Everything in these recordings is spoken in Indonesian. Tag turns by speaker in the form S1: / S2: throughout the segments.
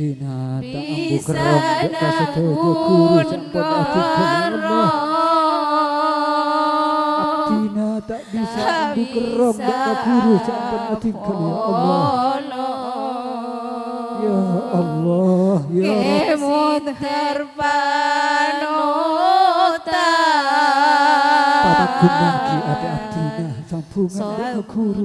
S1: Kinata ambu tak bisa ambu kerong guru ya Allah Ya Allah Ya ada Sampungan guru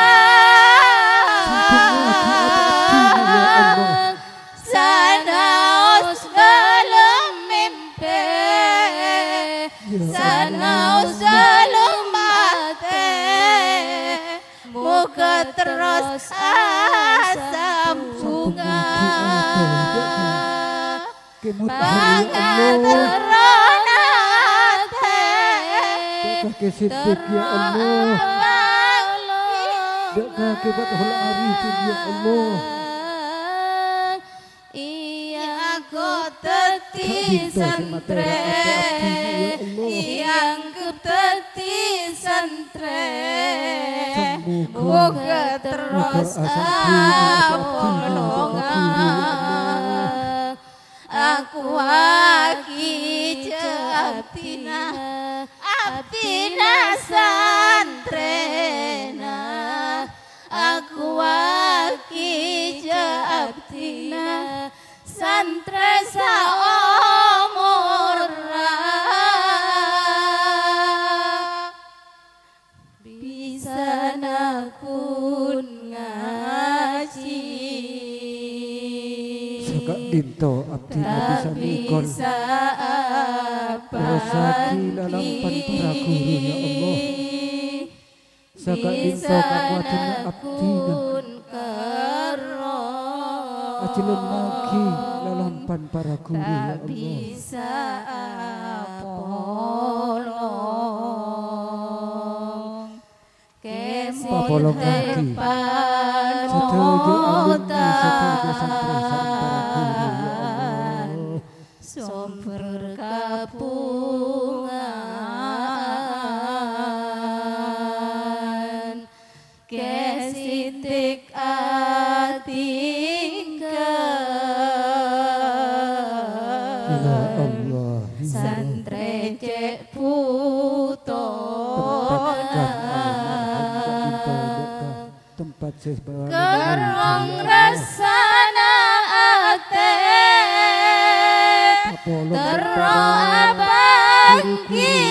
S1: Ya sidik ya Allah Dek iya, iya, akibat ya iya, ku teti ku teti terus Aku akuaki abdina abdina santrena akuaki abdina santrena tidak bisa lagi dalam pantura guru ya Allah
S2: Saka kuatkan kakuatan abdina
S1: kan? acilun lagi lalampan para guru ya Allah bisa polong Kemot lagi rong resana ate terong abang kita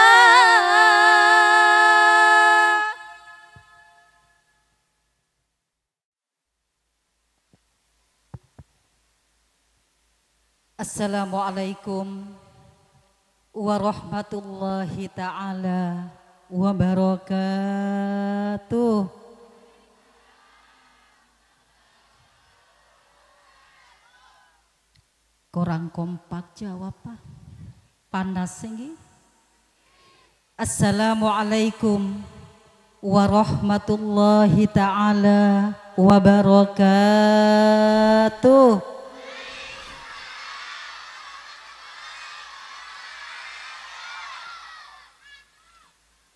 S2: Assalamualaikum warahmatullahi taala wabarakatuh. Kurang kompak jawab Pak. Panas tinggi. Assalamualaikum warahmatullahi taala wabarakatuh.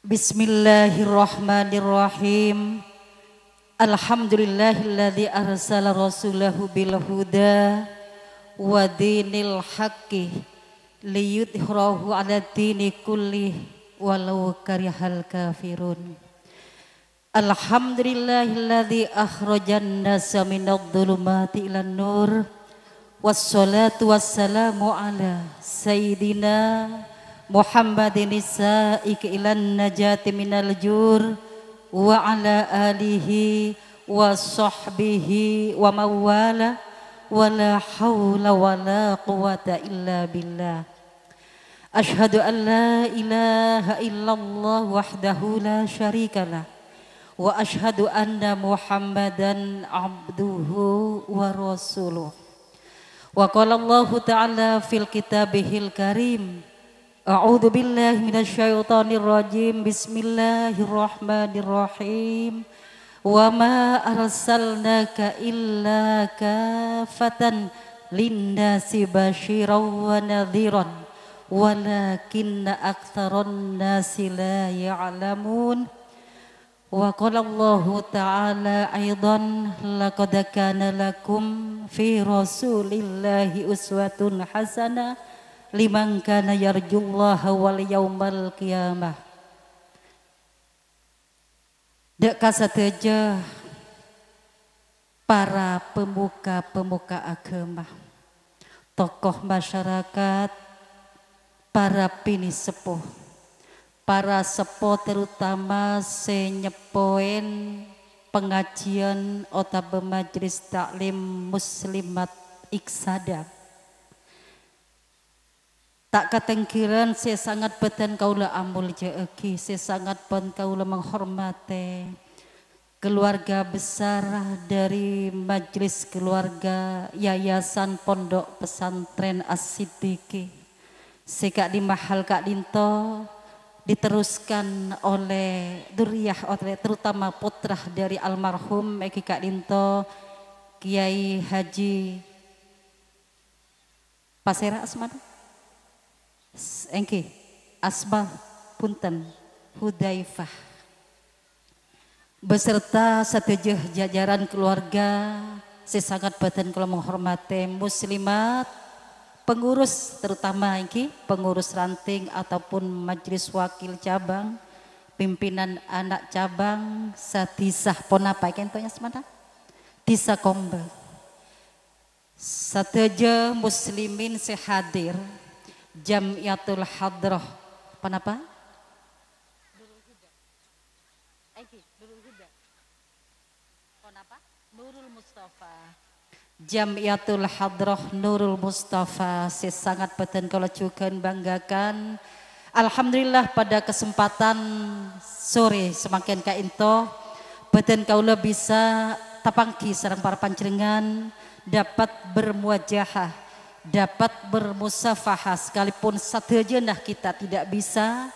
S2: Bismillahirrahmanirrahim. Alhamdulillahilladzi arsala rasulahu bil huda wa dinil haqqi liyudhirahu ala dini kulli walau karihal kafirun. Alhamdulillahilladzi akhrajan nasa minadh-dhulumati ilan nur. Wassalatu wassalamu ala sayyidina Muhammadin nisaik ilan najati minal jur wa ala alihi wa sahbihi wa mawala wa la hawla wa la illa billah Ashhadu an la ilaha illallah la syarika lah wa ashhadu anna muhammadan abduhu wa rasuluh wa ta'ala fil kitabihil karim أعوذ بالله من الشيطان الرجيم بسم الله الرحمن الرحيم وما أرسلناك إلا كافة للناس بشيرا ونذيرا ولكن أكثر الناس لا يعلمون وقال الله تعالى أيضا لقد كان لكم في رسول الله أسوة حسنة liman kana yarjullaha wal yaumal kiamah. Dek kasateja para pemuka-pemuka agama, tokoh masyarakat, para pini sepuh, para sepo terutama senyepoen pengajian otabe majlis taklim muslimat iksada Tak ketengkiran saya sangat beten kaula ambul jeki saya sangat pun kaula menghormati keluarga besar dari majelis keluarga Yayasan Pondok Pesantren asidiki sekak di Mahal Kak Dinto diteruskan oleh duriah oleh terutama putra dari almarhum Eki Kak Dinto Kiai Haji Pasera Asmada Engki asbah punten Hudaifah beserta setujuh jajaran keluarga sesangat badan kalau menghormati muslimat pengurus terutama ini pengurus ranting ataupun majelis wakil cabang pimpinan anak cabang satisah ponapa tanya semata tisa komba setuju muslimin sehadir Jam'iatul Hadroh. Kenapa? Nurul Huda. Eki, Nurul Huda. Kenapa? Nurul Mustafa. Jam'iatul Hadroh Nurul Mustafa. Saya sangat beten kalau cukan banggakan. Alhamdulillah pada kesempatan sore semakin ka into beten kalau bisa tapangki serang para pancerengan dapat bermuajahah dapat bermusafahah sekalipun satu jenah kita tidak bisa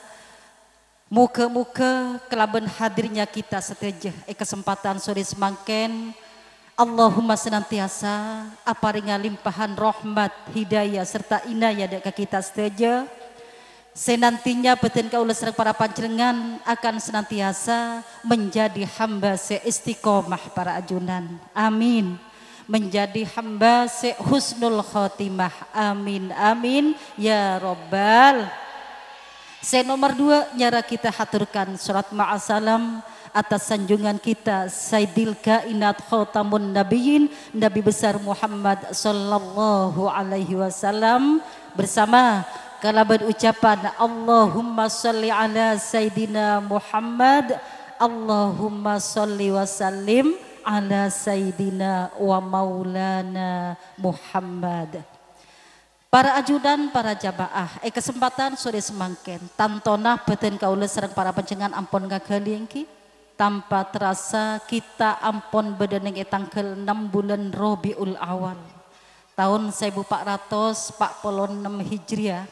S2: muka-muka kelaben hadirnya kita setejah eh, kesempatan sore semangken Allahumma senantiasa apa ringan limpahan rahmat hidayah serta inayah dek kita setejah senantinya beten kaulah serang para pancerengan akan senantiasa menjadi hamba seistiqomah para ajunan amin menjadi hamba si husnul khotimah. Amin, amin. Ya Robbal. Se nomor dua nyara kita haturkan surat ma'asalam atas sanjungan kita Saidil Kainat Khotamun nabiin Nabi Besar Muhammad Sallallahu Alaihi Wasallam bersama kalaban ucapan Allahumma salli ala Sayyidina Muhammad Allahumma salli wa sallim ala Sayyidina wa maulana Muhammad. Para ajudan, para jabaah, eh kesempatan sore semangkin, tantona beten kaula serang para pencengan ampon gak kelingki. tanpa terasa kita ampon bedening etangkel enam bulan Robiul Awal. Tahun 1446 Hijriah,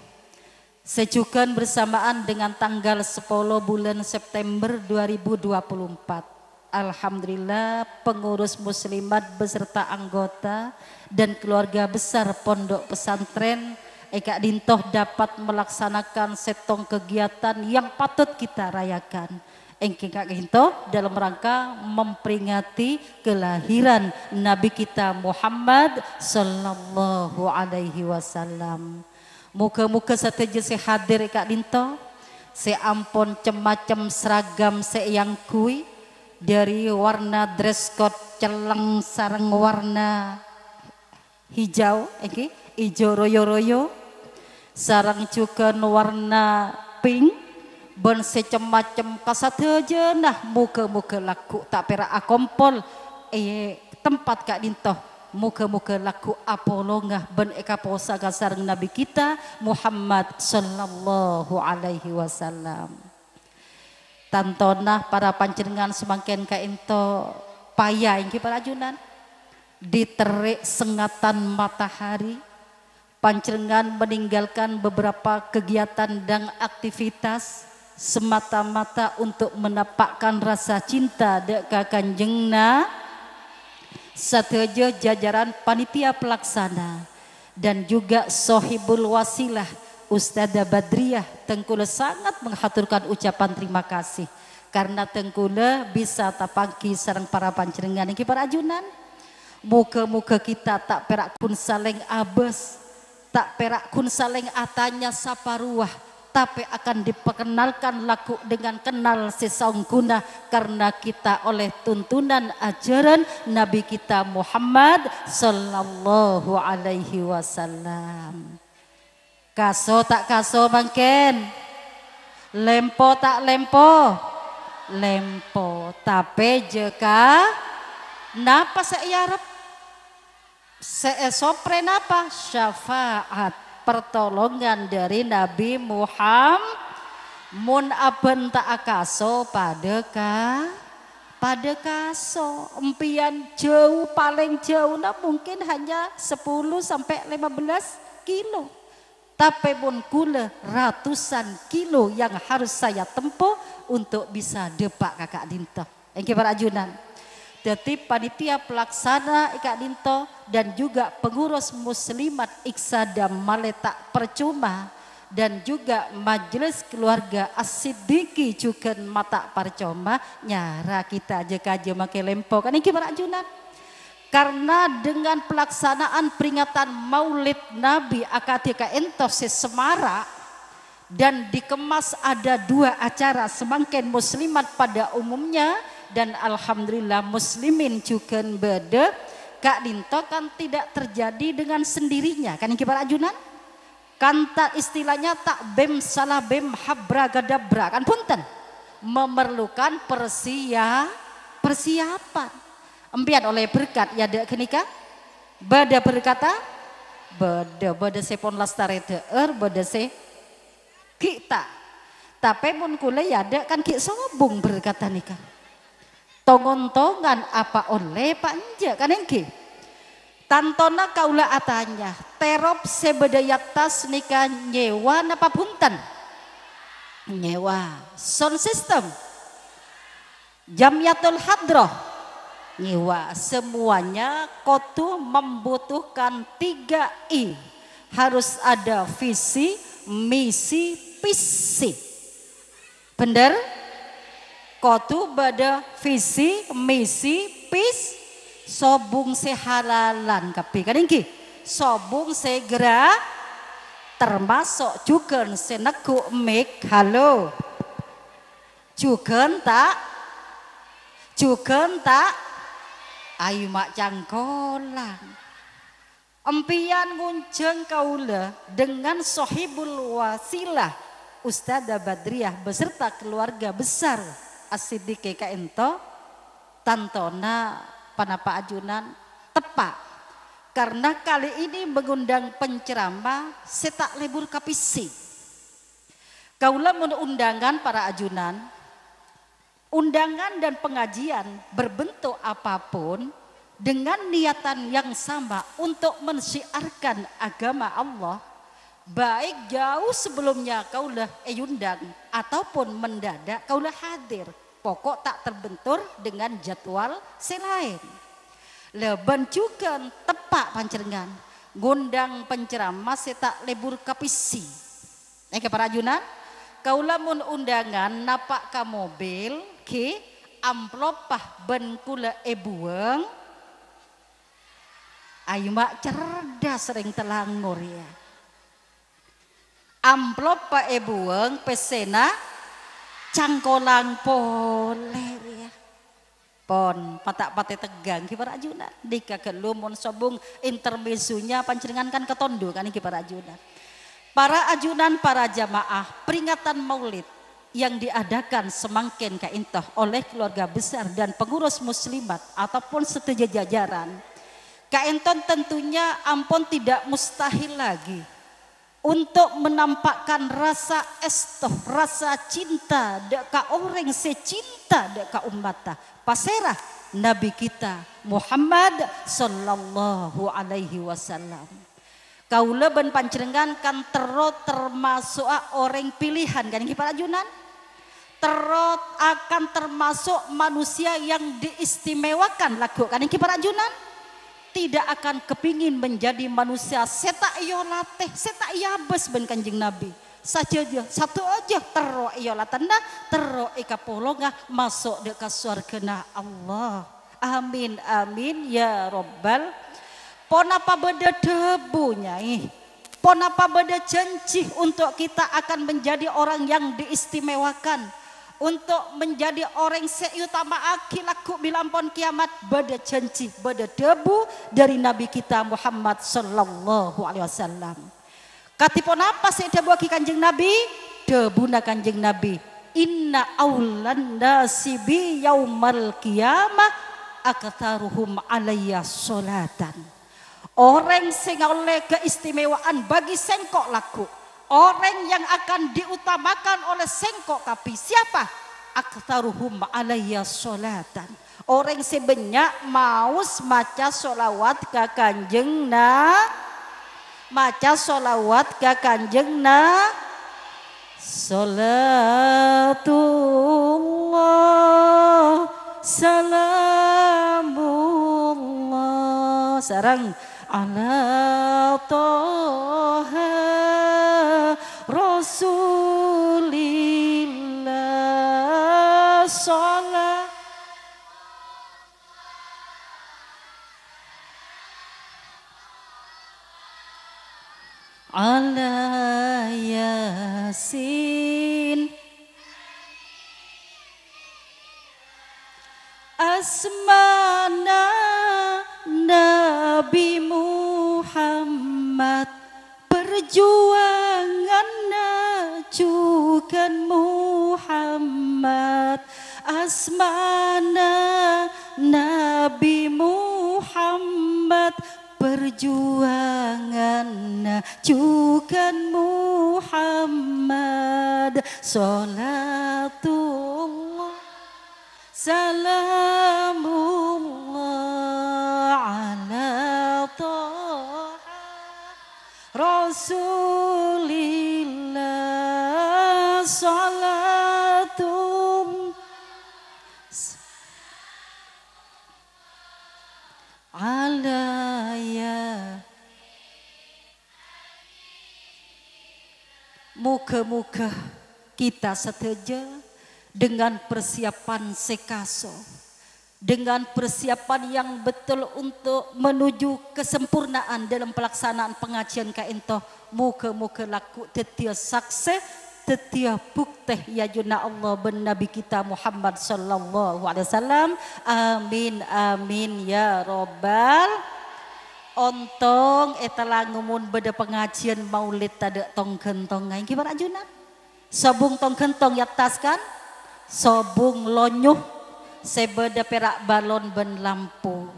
S2: sejukan bersamaan dengan tanggal 10 bulan September 2024 Alhamdulillah pengurus muslimat beserta anggota dan keluarga besar pondok pesantren Eka Dintoh dapat melaksanakan setong kegiatan yang patut kita rayakan. Engking Kak Ginto dalam rangka memperingati kelahiran Nabi kita Muhammad Sallallahu Alaihi Wasallam. Muka-muka sateja saya hadir Eka Dinto, saya ampun cemacem seragam saya yang kui, dari warna dress code celeng sarang warna hijau iki ijo royo-royo sarang juga warna pink ben secemacem aja nah muka-muka laku tak pera akompol eh tempat kak dintoh muka-muka laku ngah ben eka posa sarang nabi kita Muhammad sallallahu alaihi wasallam tantonah para panjenengan semakin ke paya ingki ajunan diterik sengatan matahari panjenengan meninggalkan beberapa kegiatan dan aktivitas semata-mata untuk menapakkan rasa cinta dekat kanjengna setuju jajaran panitia pelaksana dan juga sohibul wasilah Ustadz Badriah tengkule sangat menghaturkan ucapan terima kasih karena tengkule bisa tapangki sarang para panjenengan yang para ajunan muka-muka kita tak perak kun saling abes tak perak kun saling atanya saparuah tapi akan diperkenalkan laku dengan kenal sesongkuna karena kita oleh tuntunan ajaran Nabi kita Muhammad sallallahu alaihi wasallam. Kaso tak kaso bangken. Lempo tak lempo. Lempo. Tapi jeka. Napa seiyarep? Seesopre napa? Syafaat. Pertolongan dari Nabi Muhammad. Mun aben tak akaso pada ka. Pada kaso. Empian jauh paling jauh. Nah mungkin hanya sepuluh sampai lima belas kilo tapi pun kula ratusan kilo yang harus saya tempuh untuk bisa depak kakak Dinto. Engke para ajunan. Jadi panitia pelaksana Ika Dinto dan juga pengurus muslimat dan Maleta Percuma dan juga majelis keluarga Asidiki juga mata percuma nyara kita aja kaje make lempo kan ini para ajunan. Karena dengan pelaksanaan peringatan maulid Nabi AKTK Entosis Semara dan dikemas ada dua acara semangkin muslimat pada umumnya dan alhamdulillah muslimin juga bede Kak Dinto kan tidak terjadi dengan sendirinya kan yang kibar ajunan kan tak istilahnya tak bem salah bem habra gadabra kan punten memerlukan persia persiapan Empiat oleh berkat ya dek kenika. Bada berkata, bada bada sepon lastare er bada se kita. Tapi pun kule ya dek kan ki sobung berkata nika. Tongon-tongan apa oleh pak kan engki. Tantona kaula atanya, terop sebedaya tas nika nyewa napa punten. Nyewa, sound system, jamiatul hadroh, nyiwa. Semuanya kotu membutuhkan tiga I. Harus ada visi, misi, visi. kau Kotu pada visi, misi, pis, sobung sehalalan kepi. Kan ini sobung segera termasuk juga senegu mik halo juga tak juga tak ayu mak cangkolang empian ngunjeng kaula dengan sohibul wasilah Ustada Badriah beserta keluarga besar Asidi KK Ento Tantona Panapa Ajunan tepak karena kali ini mengundang penceramah setak lebur kapisi. Kaulah menundangan para ajunan undangan dan pengajian berbentuk apapun dengan niatan yang sama untuk mensiarkan agama Allah baik jauh sebelumnya kaulah eyundang ataupun mendadak kaulah hadir pokok tak terbentur dengan jadwal selain leban juga tepak pancerengan gundang penceramah tak lebur kapisi eh keparajunan mun undangan napak ka mobil niki amplop pah ben kula ebuang. Ayu mbak cerdas sering telangor ya amplop pah ebuang pesena cangkolang poler ya pon patak pate tegang ki para dika gelumun sobung intermesunya panjenengan kan ketondo kan ini para ajuna. para ajunan para jamaah peringatan maulid yang diadakan semangkin kaintah oleh keluarga besar dan pengurus muslimat ataupun setuju jajaran, kainton tentunya ampun tidak mustahil lagi untuk menampakkan rasa estoh, rasa cinta deka orang secinta deka umat pasirah Nabi kita Muhammad sallallahu alaihi wasallam. Kaula ben pancerengan kan tero termasuk orang pilihan kan para junan terot akan termasuk manusia yang diistimewakan lagu kan para junan tidak akan kepingin menjadi manusia setak iyo latih setak yabes iya ben kanjeng nabi saja aja satu aja tero iyo latenda tero ika polonga masuk dekat surga nah Allah amin amin ya robbal pon apa beda debunya ih pon apa beda janji untuk kita akan menjadi orang yang diistimewakan untuk menjadi orang seutama akilaku bilampon kiamat pada janji, pada debu dari Nabi kita Muhammad Sallallahu Alaihi Wasallam. Katipon apa sih debu aki kanjeng Nabi? Debu na kanjeng Nabi. Inna aulan nasibi yaumal kiamah aktaruhum alayya solatan. Orang sing oleh keistimewaan bagi sengkok laku Orang yang akan diutamakan oleh sengkok kapi siapa? Aktaruhum alaiya solatan. Orang sebanyak mau maca solawat ke kanjeng na. Maca solawat ke kanjeng na. Salatullah Salamullah Sarang ala toha Allah yasin, asmana Nabi Muhammad Perjuangan najukan Muhammad Asmana Nabi Muhammad perjuangan cukan Muhammad Salatullah Salamullah ala toha Rasulillah Salatum ala muka-muka kita seteja dengan persiapan sekaso, dengan persiapan yang betul untuk menuju kesempurnaan dalam pelaksanaan pengajian kainto muka-muka laku tetia sakse tetia bukti ya juna Allah ben Nabi kita Muhammad sallallahu alaihi wasallam amin amin ya rabbal ontong etala ngumun beda pengajian maulid tada tong kentong ngain kibar ajuna sobung tong gentong yatas kan sobung lonyuh sebeda perak balon ben lampu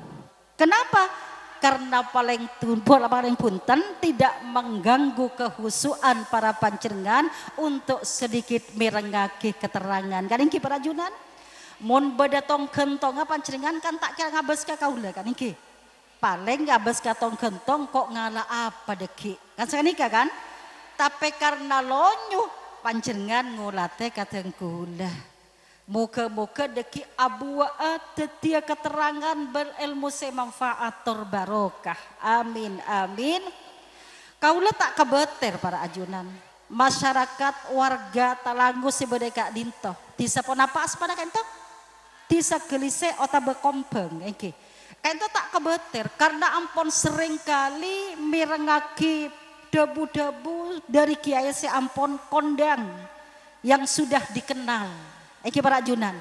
S2: kenapa karena paling tun paling punten tidak mengganggu kehusuan para pancerengan untuk sedikit merengaki keterangan kan kibar ajunan mun beda tong kentong apa pancenengan kan tak kira ngabes ke kaula kan iki paling gak bes katong gentong kok ngala apa deki kan nikah kan tapi karena lonyu panjenengan ngulate kateng gula Muka-muka deki abuaat tetia keterangan berilmu semanfaat barokah. Amin, amin. Kaulah tak kebeter para ajunan. Masyarakat warga Talangu berdeka dinto. Tisa pun apa pada kento. Tisa gelise otak berkompeng Engki. Okay itu tak kebetir karena ampun seringkali mirengagi debu-debu dari kiai si ampun kondang yang sudah dikenal. Iki para junan.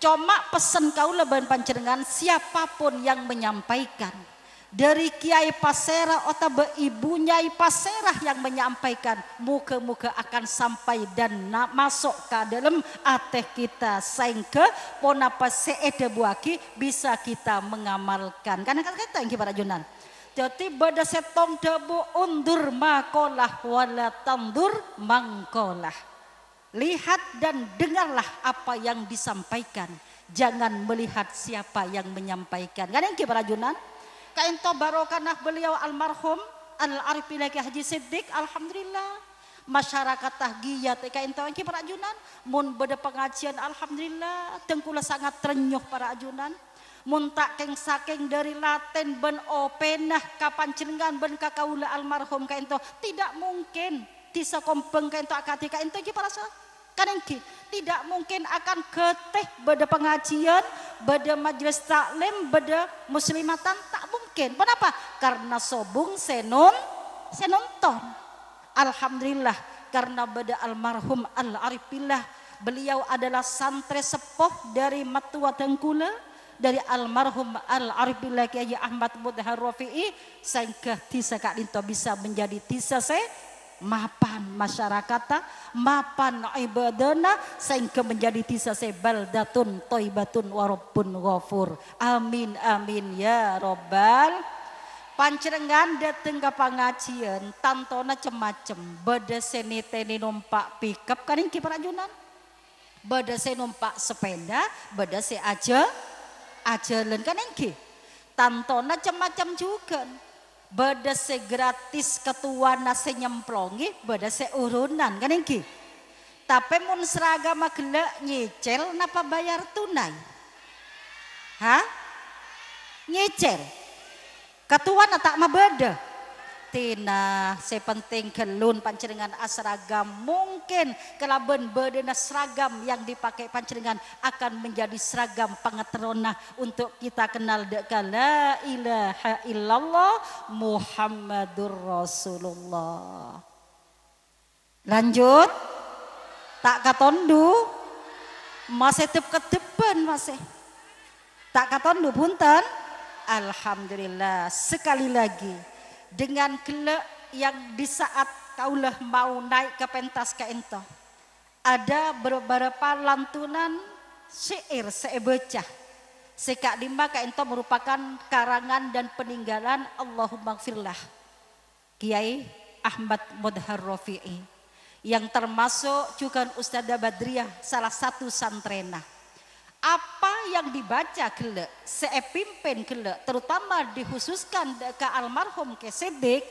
S2: Cuma pesan kau leban pancerengan siapapun yang menyampaikan dari Kiai Pasera atau ibunya Pasera yang menyampaikan muka-muka akan sampai dan masuk ke dalam ateh kita sehingga ponapa seede buaki bisa kita mengamalkan karena kan kata kita yang kita junan jadi pada setong debu undur makolah wala tandur mangkolah lihat dan dengarlah apa yang disampaikan jangan melihat siapa yang menyampaikan Karena yang kita junan Barokah barokanah beliau almarhum al-arif ilaika haji siddiq alhamdulillah masyarakat tahgiyat kainto wangki para ajunan mun beda pengajian alhamdulillah tengkula sangat terenyuh para ajunan Tak keng saking dari laten ben openah kapan cengan ben kakaula almarhum kainto tidak mungkin tisa kompeng kainto akati kainto ki para kanengki tidak mungkin akan keteh beda pengajian beda majelis taklim beda muslimatan tak mungkin. Kenapa? Karena sobung senon, senonton. Alhamdulillah karena beda almarhum al-arifillah beliau adalah santri sepoh dari Matua Tengkula dari almarhum al-arifillah Kiai Ahmad Mudhar Rafi'i sehingga tisa kak Dinto bisa menjadi tisa saya mapan masyarakat mapan ibadana sehingga menjadi tisa sebal datun toy toibatun warobun ghafur. Amin amin ya robbal pancerengan dateng ke pengajian, tantona cemacem, beda teni numpak pikap kan ini perajunan. Beda seni numpak sepeda, beda se aja, aja len kan ini. Tantona cemacem juga beda se gratis ketua nase nyemplongi, beda se urunan kan ini. Tapi mun seragam gede nyicil, napa bayar tunai? Hah? Nyicil. Ketua tak mah beda na sepenting kelun dengan asragam mungkin kelaben bedena seragam yang dipakai dengan akan menjadi seragam pengeterona nah, untuk kita kenal dekat la ilaha illallah Muhammadur Rasulullah lanjut tak katondu masih tep ketepen masih tak katondu punten Alhamdulillah sekali lagi dengan kele yang di saat kaulah mau naik ke pentas ke ento. Ada beberapa lantunan syair sebecah. Sekak lima ke ento merupakan karangan dan peninggalan Allahumma gfirlah. Kiai Ahmad Mudhar Rafi'i yang termasuk juga Ustazah Badriah salah satu santrena. Apa yang dibaca kele, seepimpin kele, terutama dikhususkan ke almarhum ke sedik,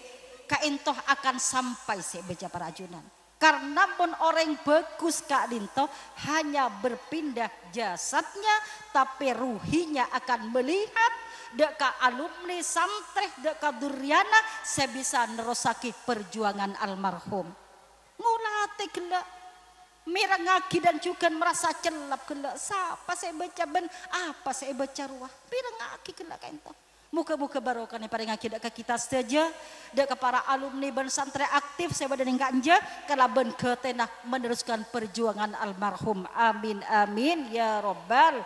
S2: Intoh akan sampai sebeja para ajunan. Karena pun orang bagus Kak Linto hanya berpindah jasadnya tapi ruhinya akan melihat deka alumni santri deka duriana saya bisa nerosaki perjuangan almarhum. Ngulate gelak ngaki dan juga merasa celap kena siapa saya baca ben apa saya baca ruah mirengaki kain entah Muka-muka barokah ni pada ngaki ke kita saja. Dak ke para alumni ben santri aktif saya badan dengan anja kala ben ke tenah meneruskan perjuangan almarhum. Amin amin ya robbal.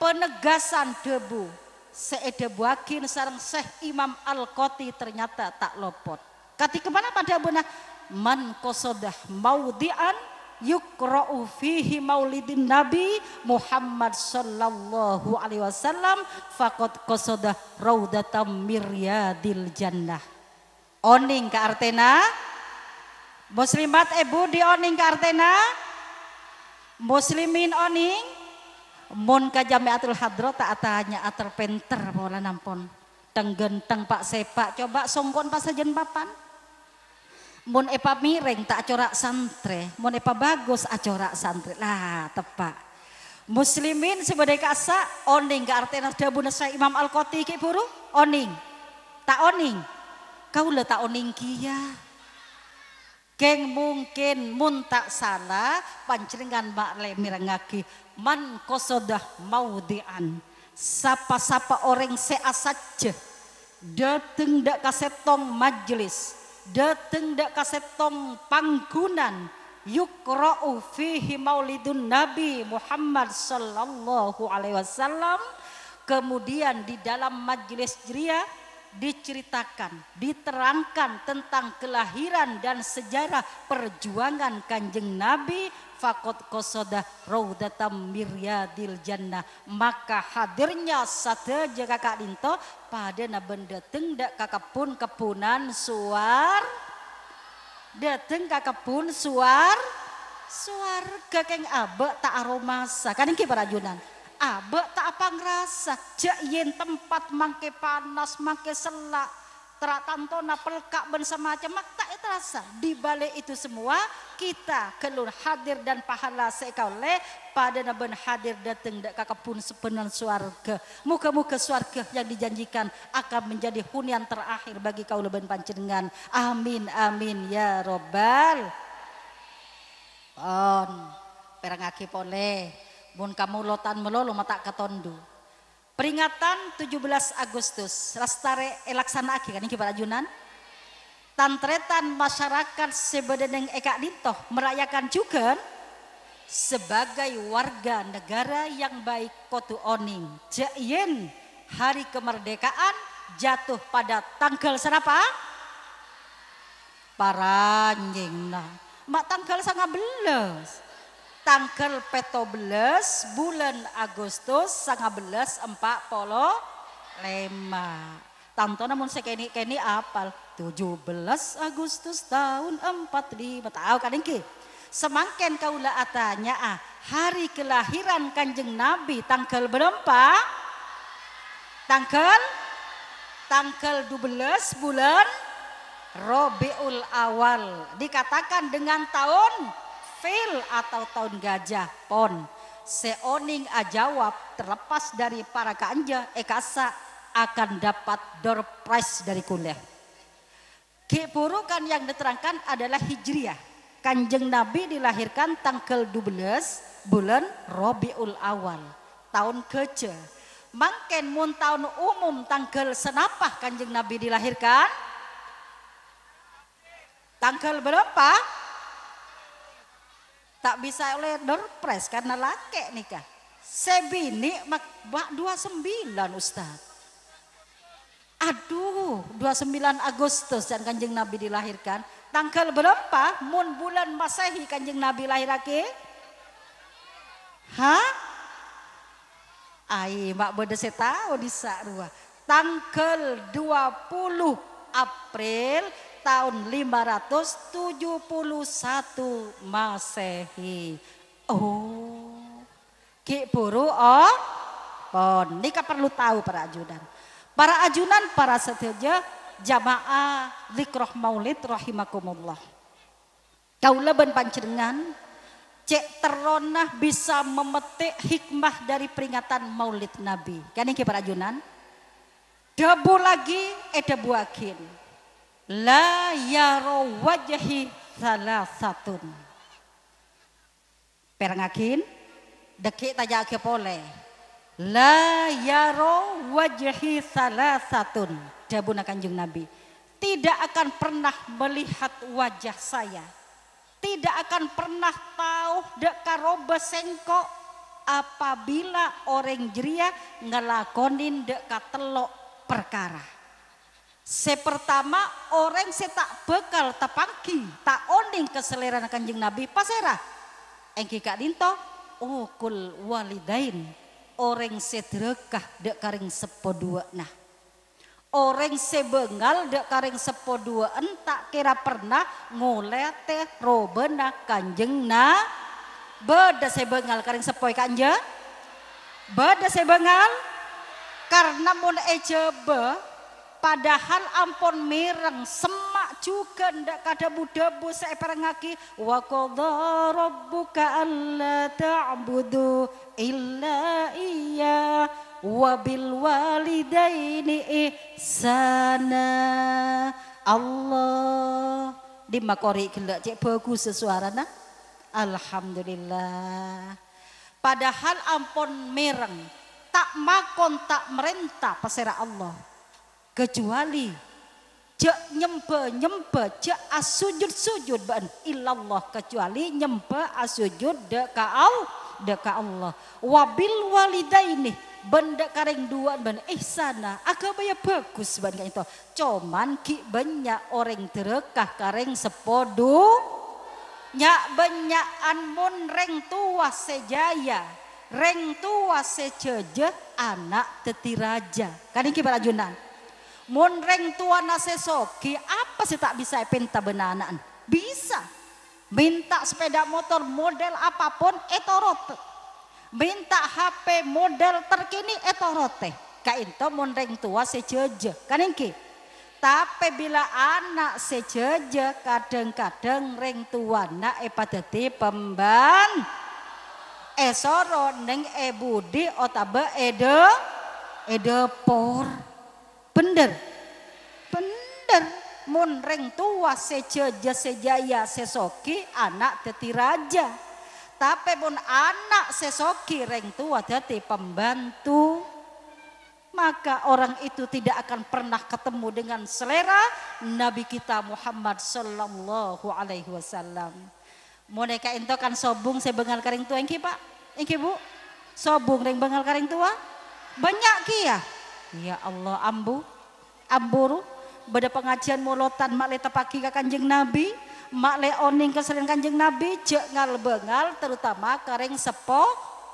S2: Penegasan debu seedebuakin sarang seh Imam al koti ternyata tak lopot. Kati kemana pada abunah man kosodah maudian yukra'u fihi maulidin nabi Muhammad sallallahu alaihi wasallam faqad qasada raudatam miryadil jannah oning ke artena muslimat ibu di oning ke artena muslimin oning mun ka jamiatul hadro tak atanya aterpenter maula nampun tenggenteng pak sepak coba songkon pasajen papan Mun epa miring tak corak santri? mun epa bagus acorak santri? Lah tepak. Muslimin sebagai kasa oning gak artinya dabuna saya Imam Al Koti ke buru oning. Tak oning. Kau le tak oning kia. Ya? Keng mungkin mun tak salah pancingan mak le mirengaki man kosodah mau dian? Sapa-sapa orang je dateng dak kasetong majelis dateng dak kasetong panggunan yukra'u fihi maulidun nabi Muhammad sallallahu alaihi wasallam kemudian di dalam majelis jria diceritakan, diterangkan tentang kelahiran dan sejarah perjuangan Kanjeng Nabi fakot kosoda raudatam miryadil jannah maka hadirnya satu jaga kak dinto pada na benda teng dak kakapun kepunan suar dateng pun suar suar kakeng abe tak aromasa kan ini para junan abe tak apa ngerasa jayen yen tempat mangke panas mangke selak teratantona pelkak ben semacam tak terasa di balik itu semua kita kelur hadir dan pahala le pada naben hadir datang dak pun sepenan suarga muka-muka suarga yang dijanjikan akan menjadi hunian terakhir bagi kau leben panjenengan amin amin ya robbal on perangaki pole bun kamu lotan melolo mata ketondu Peringatan 17 Agustus, lestare Elaksana Aki kan kepada ajunan. Tantretan masyarakat sebedeneng Eka Dintoh merayakan juga sebagai warga negara yang baik kotu oning. Jayen hari kemerdekaan jatuh pada tanggal serapa? Paranjing nah. Mak tanggal sangat belas tanggal petobelas bulan Agustus sangat belas empat polo lima. Tanto namun sekeni keni apal 17 Agustus tahun 45 tahu kan ini kau lah atanya ah hari kelahiran kanjeng Nabi tanggal berapa tanggal tanggal 12 bulan Robiul Awal dikatakan dengan tahun fail atau tahun gajah pon. Seoning ajawab terlepas dari para kanja ekasa akan dapat door prize dari kuliah. Keburukan yang diterangkan adalah hijriah. Kanjeng Nabi dilahirkan tanggal 12 bulan Robiul Awal, tahun kece. Mangken mun tahun umum tanggal senapah kanjeng Nabi dilahirkan? Tanggal berapa? Tak bisa oleh dorpres karena laki nikah. Sebini mak sembilan Ustaz. Aduh, dua sembilan Agustus dan Kanjeng Nabi dilahirkan. Tanggal berapa? Mun bulan Masehi Kanjeng Nabi lahir lagi? Hah? Ai, mak saya tahu di dua. Tanggal 20 April tahun 571 Masehi. Oh, ki buru oh, pon. Oh, Nika perlu tahu para ajudan. Para ajudan, para setuju jamaah likroh maulid rahimakumullah. Kau leban panjenengan cek teronah bisa memetik hikmah dari peringatan maulid nabi. Kan ini para ajunan. Debu lagi, eh debu akin la yaro wajahi salah satun. Perangakin, dekik tak jaga pole. La yaro wajahi salah satun. Jabuna kanjeng Nabi. Tidak akan pernah melihat wajah saya. Tidak akan pernah tahu dekaroba sengkok apabila orang jeria ngelakonin dekat telok perkara Sepertama orang se tak bekal tapangki, tak oning keseleran kanjeng Nabi pasera. Engki kak dinto, oh kul walidain. Orang se drekah dek karing sepo dua nah. Orang sebengal dek karing sepo dua entak kira pernah ngolete robena kanjeng na. Beda sebengal bengal karing sepoi e, kanjeng. Beda sebengal bengal karena mon ejebe Padahal ampun mireng semak juga ndak kada bu saya perangaki wa qadha rabbuka alla ta'budu illa iya wa bil walidaini ihsana Allah di makori kelak cek bagus sesuarana Alhamdulillah padahal ampun mireng tak makon tak merintah pasera Allah kecuali je nyembe nyembe je asujud sujud ban ilallah kecuali nyembe asujud deka au deka Allah wabil walidaini benda kareng dua ban ihsana agak banyak bagus ban itu cuman ki banyak orang terekah kareng sepodu nyak banyak anmon reng tua sejaya reng tua sejeje anak tetiraja kan ini kibar ajunan Mun reng tua ki apa sih tak bisa pinta benanaan? Bisa. Minta sepeda motor model apapun etorote. Minta HP model terkini etorote. Kain mun reng tua sejeje. kaningki, Tapi bila anak sejeje kadang-kadang reng tua nak epadeti pemban. Esoro neng ebudi otabe ede edepor bener bener mun reng tua sejaja sejaya sesoki anak teti raja, tapi pun anak sesoki reng tua jadi pembantu maka orang itu tidak akan pernah ketemu dengan selera Nabi kita Muhammad Sallallahu Alaihi Wasallam. Moneka itu kan sobung sebengal kering tua ingki pak, ingki bu, sobung ring bengal kering tua, banyak kia. Ya? Ya Allah, ambu, amburu, beda pengajian mulutan mak leta pagi ke kanjeng Nabi, mak le oning keseringan kanjeng Nabi, jek ngal bengal terutama kareng sepo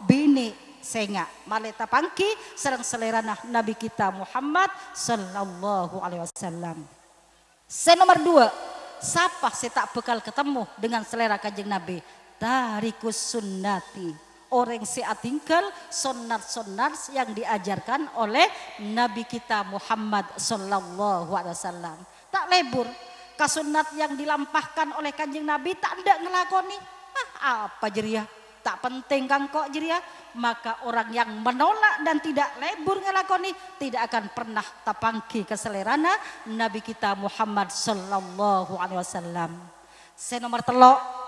S2: bini senga maleta pangki serang selera nah Nabi kita Muhammad Sallallahu Alaihi Wasallam. Saya nomor dua, siapa saya tak bekal ketemu dengan selera kanjeng Nabi? Tarikus sunnati orang seatingkel sonar-sonar yang diajarkan oleh Nabi kita Muhammad Sallallahu Alaihi Wasallam. Tak lebur, kasunat yang dilampahkan oleh kanjeng Nabi tak ada ngelakoni. Ah, apa jeria? Tak penting kang kok jeria, Maka orang yang menolak dan tidak lebur ngelakoni tidak akan pernah tapangki keselerana Nabi kita Muhammad Sallallahu Alaihi Wasallam. Saya nomor telok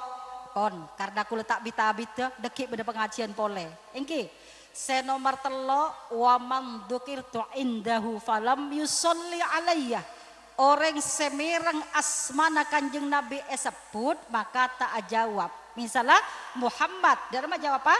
S2: kon karena aku letak bita-bita dekik pada pengajian pole. Engki se nomor telo waman dukir tu indahu falam yusolli alayya. Orang semerang asmana kanjeng Nabi esebut maka tak jawab. Misalnya Muhammad, dari mana jawab apa?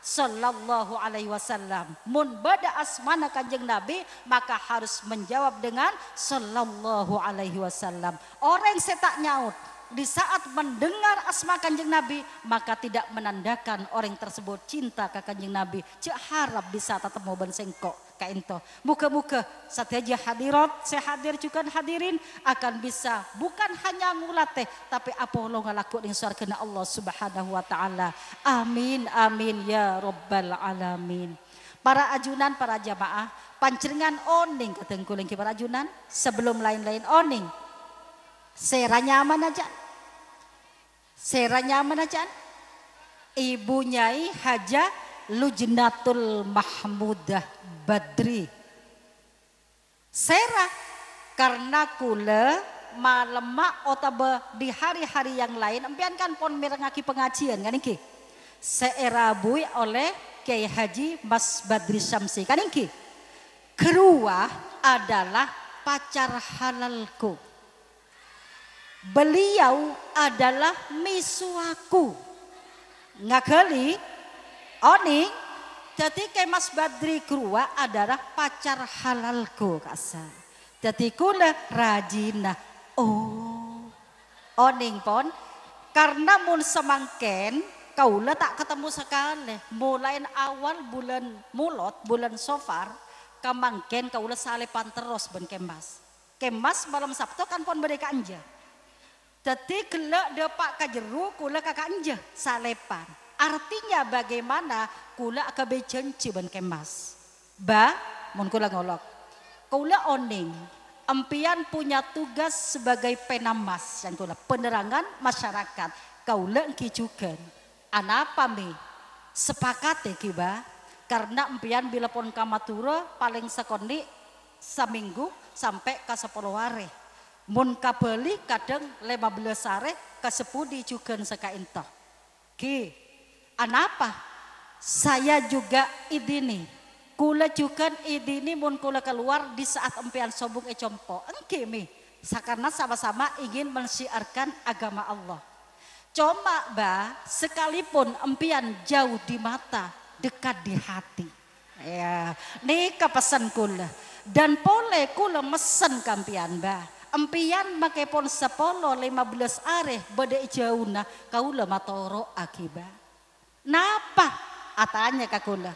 S2: Sallallahu alaihi wasallam. Mun bada asmana kanjeng Nabi maka harus menjawab dengan Sallallahu alaihi wasallam. Orang setak nyaut, di saat mendengar asma kanjeng Nabi maka tidak menandakan orang tersebut cinta ke kanjeng Nabi cek harap bisa tetap mau bensengkok ka ento muka-muka sataja hadirat saya hadir juga hadirin akan bisa bukan hanya ngulate tapi apa lo ngalaku ning kena Allah Subhanahu wa taala amin amin ya rabbal alamin para ajunan para jamaah pancingan oning ketengkuling para ajunan sebelum lain-lain oning Sera nyaman aja. Sera nyaman aja. Ibu Nyai Haja Lujnatul Mahmudah Badri. Sera karena kule malemak otabe di hari-hari yang lain empian kan pon merengaki pengajian kan iki. bui oleh Kiai Haji Mas Badri Syamsi kan iki. Kedua adalah pacar halalku. Beliau adalah misuaku. Ngakali, oni, jadi Kemas Badri Krua adalah pacar halalku kasa. Jadi kula rajinah. Oh, oning pon, karena mun semangken kaula tak ketemu sekali. Mulai awal bulan mulot, bulan sofar, kau kaula salepan terus ben kemas. Kemas malam Sabtu kan pon mereka anjir. Jadi gelek depak kajeru kula kakak enja salepan. Artinya bagaimana kula kebejen ciban kemas. Ba, mun kula ngolok. Kula oning, empian punya tugas sebagai penamas yang kula penerangan masyarakat. Kaula engki juga. Anapa mi? Sepakat ya kiba. Karena empian bila pun kamatura paling sekondi seminggu sampai ke sepuluh hari mun kabeli kadang lima belas sare kesepudi juga seka intoh. Ki, anapa? Saya juga idini. Kula juga idini mun kula keluar di saat empian sobung ecompo. Engki mi, sakarna sama-sama ingin mensiarkan agama Allah. Coba ba, sekalipun empian jauh di mata, dekat di hati. Ya, nih kepesan kula. Dan boleh kula mesen kampian ba empian pon sepolo lima belas areh beda jauna lama matoro akiba. Napa? Atanya kakula.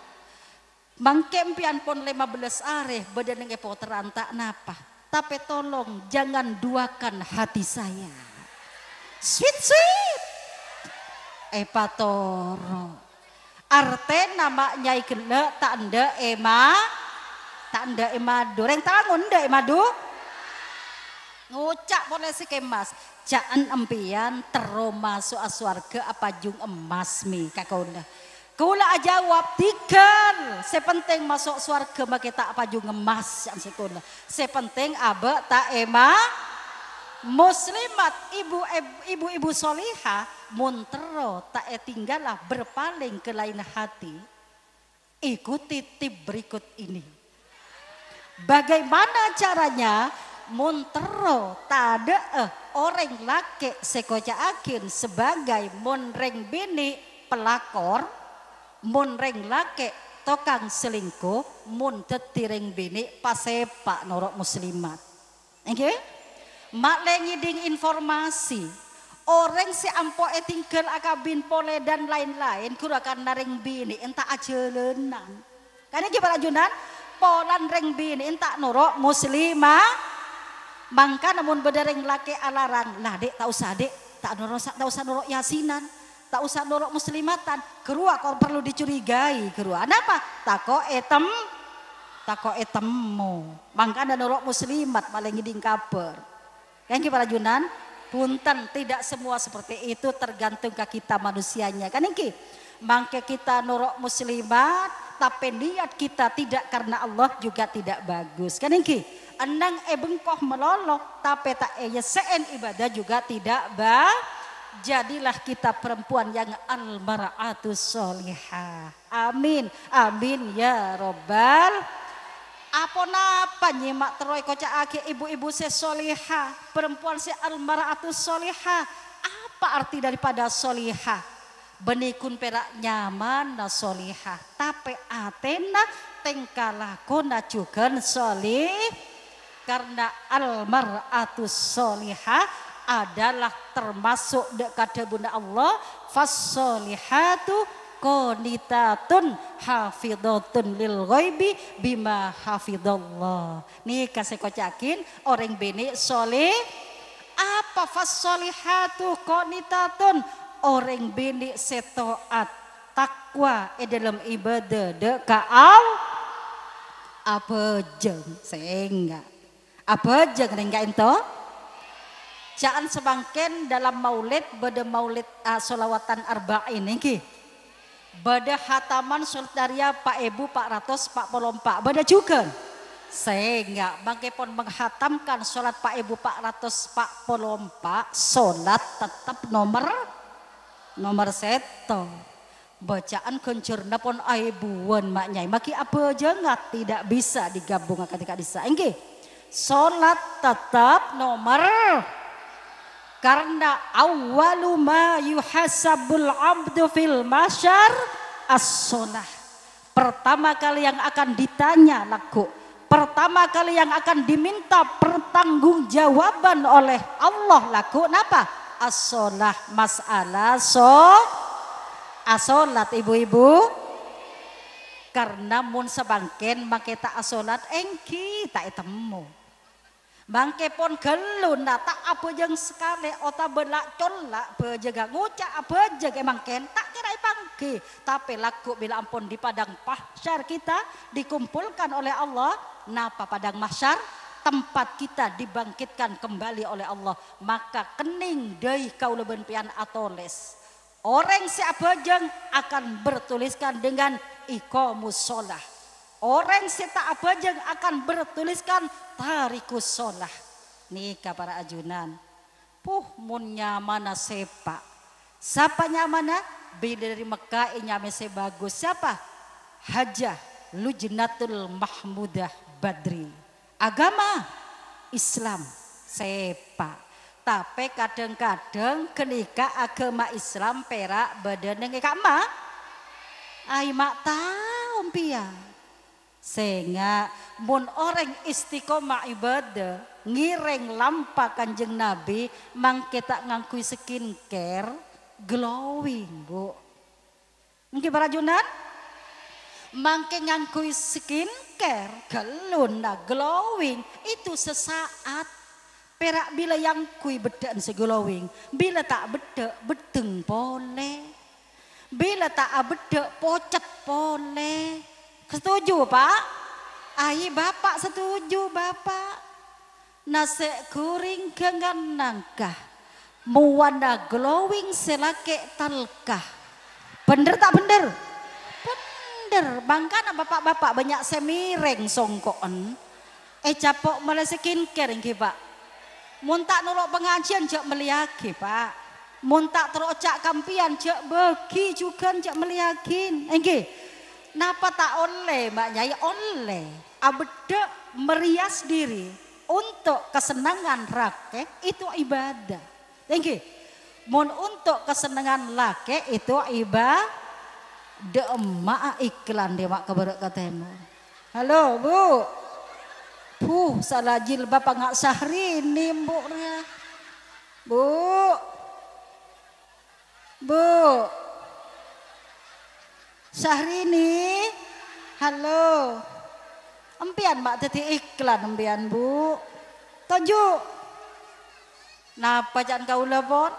S2: Mangke empian pon lima belas areh beda poteran tak napa? Tapi tolong jangan duakan hati saya. Sweet sweet. Epatoro. Eh, Arte nama nyai gele tak ema tak ema doreng tangun ema do. Ngucak polisi kemas. Jangan empian teroma soal apa jung emas mi kakonda. Kula jawab tiga. Sepenting masuk swarga make tak apa jung emas jam sekunda. Sepenting abe tak ema muslimat ibu ibu ibu soliha montero tak e tinggallah berpaling ke lain hati ikuti tip berikut ini bagaimana caranya montero tade eh orang laki sekoja akin sebagai monreng bini pelakor monreng laki tokang selingkuh mun tetiring bini pasepak norok muslimat oke okay? lengi ding informasi orang si ampo etingkel akabin pole dan lain-lain akan nareng bini entah aja lenang karena gimana junan polan reng bini entah norok muslimah Mangka namun bedereng laki alarang. Nah dek tak usah dek. Tak, nurok, tak usah nurok yasinan. Tak usah nurok muslimatan. Kerua kalau perlu dicurigai. Kerua. Nah, Kenapa? Tako etem. Tako etemmu. Mangka ada nurok muslimat malah ngiding kabar. Yang para junan. Punten tidak semua seperti itu tergantung ke kita manusianya. Kan ini mangke kita nurok muslimat tapi niat kita tidak karena Allah juga tidak bagus. Kan ini enang e bengkoh melolok tapi tak e yeseen ibadah juga tidak ba jadilah kita perempuan yang almaratu solihah amin amin ya robbal apa napa nyimak teroy koca aki ibu-ibu se solihah perempuan se almaratu solihah apa arti daripada solihah benikun perak nyaman na solihah tapi atena tengkalakon na juga solih karena almaratu solihah adalah termasuk dekat bunda Allah fasolihatu konitatun hafidotun lil ghaibi bima hafidallah. Nih kasih kocakin orang bini soleh apa fasolihatu konitatun orang bini setoat takwa e dalam ibadah dekat al apa jeng sehingga apa jeng ringka ento? Jangan sebangken dalam maulid bade maulid uh, solawatan arba ini. ki, Bade hataman solitaria Pak Ibu, Pak Ratus, Pak Polompak. Bade juga. Sehingga bangke pun menghatamkan sholat Pak Ibu, Pak Ratus, Pak Polompak. Sholat tetap nomor nomor seto. Bacaan kencur pon aibuan maknyai. Maki apa aja nggak tidak bisa digabung ketika disa enggih Sholat tetap nomor karena awaluma yuhasabul abdu fil masyar as Pertama kali yang akan ditanya laku, pertama kali yang akan diminta pertanggungjawaban oleh Allah laku, kenapa? as masalah so asolat ibu-ibu karena mun sebangken as asolat engki tak temu Bangke pon gelun tak apa jeng sekali otak belak colak bejaga ngucak apa jaga emang ken tak tirai pangki tapi laku bila ampun di padang pasar kita dikumpulkan oleh Allah napa padang mahsyar tempat kita dibangkitkan kembali oleh Allah maka kening dari kaula pian atoles orang siapa jeng akan bertuliskan dengan ikomus sholah orang tak apa jeng akan bertuliskan tariku solah nikah para ajunan puh mun nyamana sepa siapa nyamana dari Mekah eh, nyame bagus. siapa hajah lujnatul mahmudah badri agama Islam sepa tapi kadang-kadang kenika agama Islam perak badan yang kak ma ai mak tahu sehingga mun orang istiqomah ibadah ngireng lampa kanjeng Nabi mang kita ngangkui skincare glowing bu. mungkin para mang Mangke ngangkui skincare gelun nah glowing itu sesaat perak bila yang kui bedaan seglowing bila tak beda bedeng pole bila tak bedek pocet pole Setuju pak? Ahi bapak setuju bapak. Nasek kuring gengan nangka, Muwanda glowing selake talkah. Bener tak bener? Bener. Bangkana bapak-bapak banyak semireng songkoan. Eh capok malah skincare kering pak. Muntak nolok pengajian jak meliaki pak. Muntak terocak kampian jak begi juga jak meliakin. enggih. Eh, Napa tak onle Mbak Nyai onle abede merias diri untuk kesenangan rakyat itu ibadah. Thank you. untuk kesenangan laki itu ibadah emak iklan demak keberat katemu. Halo bu, bu salah jilbab nggak sahri ini bu, bu, bu. Syahrini, halo. Empian Mbak Titi iklan empian Bu. Tunjuk. Napa jangan kau pon?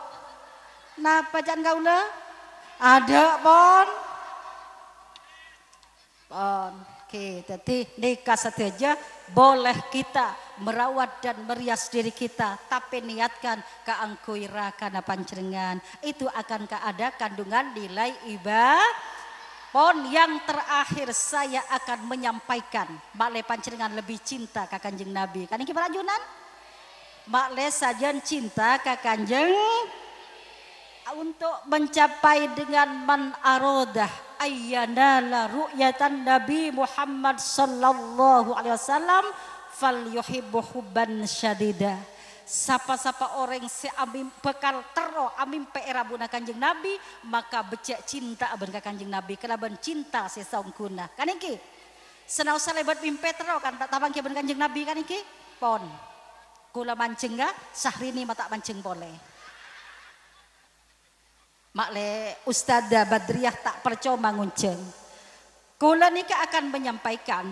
S2: Napa jangan kau Ada bon? Pon. Oke, jadi nikah saja boleh kita merawat dan merias diri kita, tapi niatkan ke keangkuira karena panjenengan itu akan keada kandungan nilai ibadah Pon yang terakhir saya akan menyampaikan Mak Le Pancirengan lebih cinta ke kanjeng Nabi. Kan ini perajunan? Mak Le sajian cinta ke kanjeng untuk mencapai dengan man arodah ayyana la ru'yatan Nabi Muhammad sallallahu alaihi wasallam fal yuhibbu hubban syadida sapa-sapa orang si amim pekal tero amim PR abuna kanjeng Nabi maka becek cinta abun ka kanjeng Nabi ben cinta si saungkuna kan iki senau salebat mimpe tero kan tak tabang kebun kanjeng Nabi kan iki pon kula mancing ga sahrini mata mancing boleh Mak le Ustada Badriah tak percoma ngunceng. Kula nika akan menyampaikan,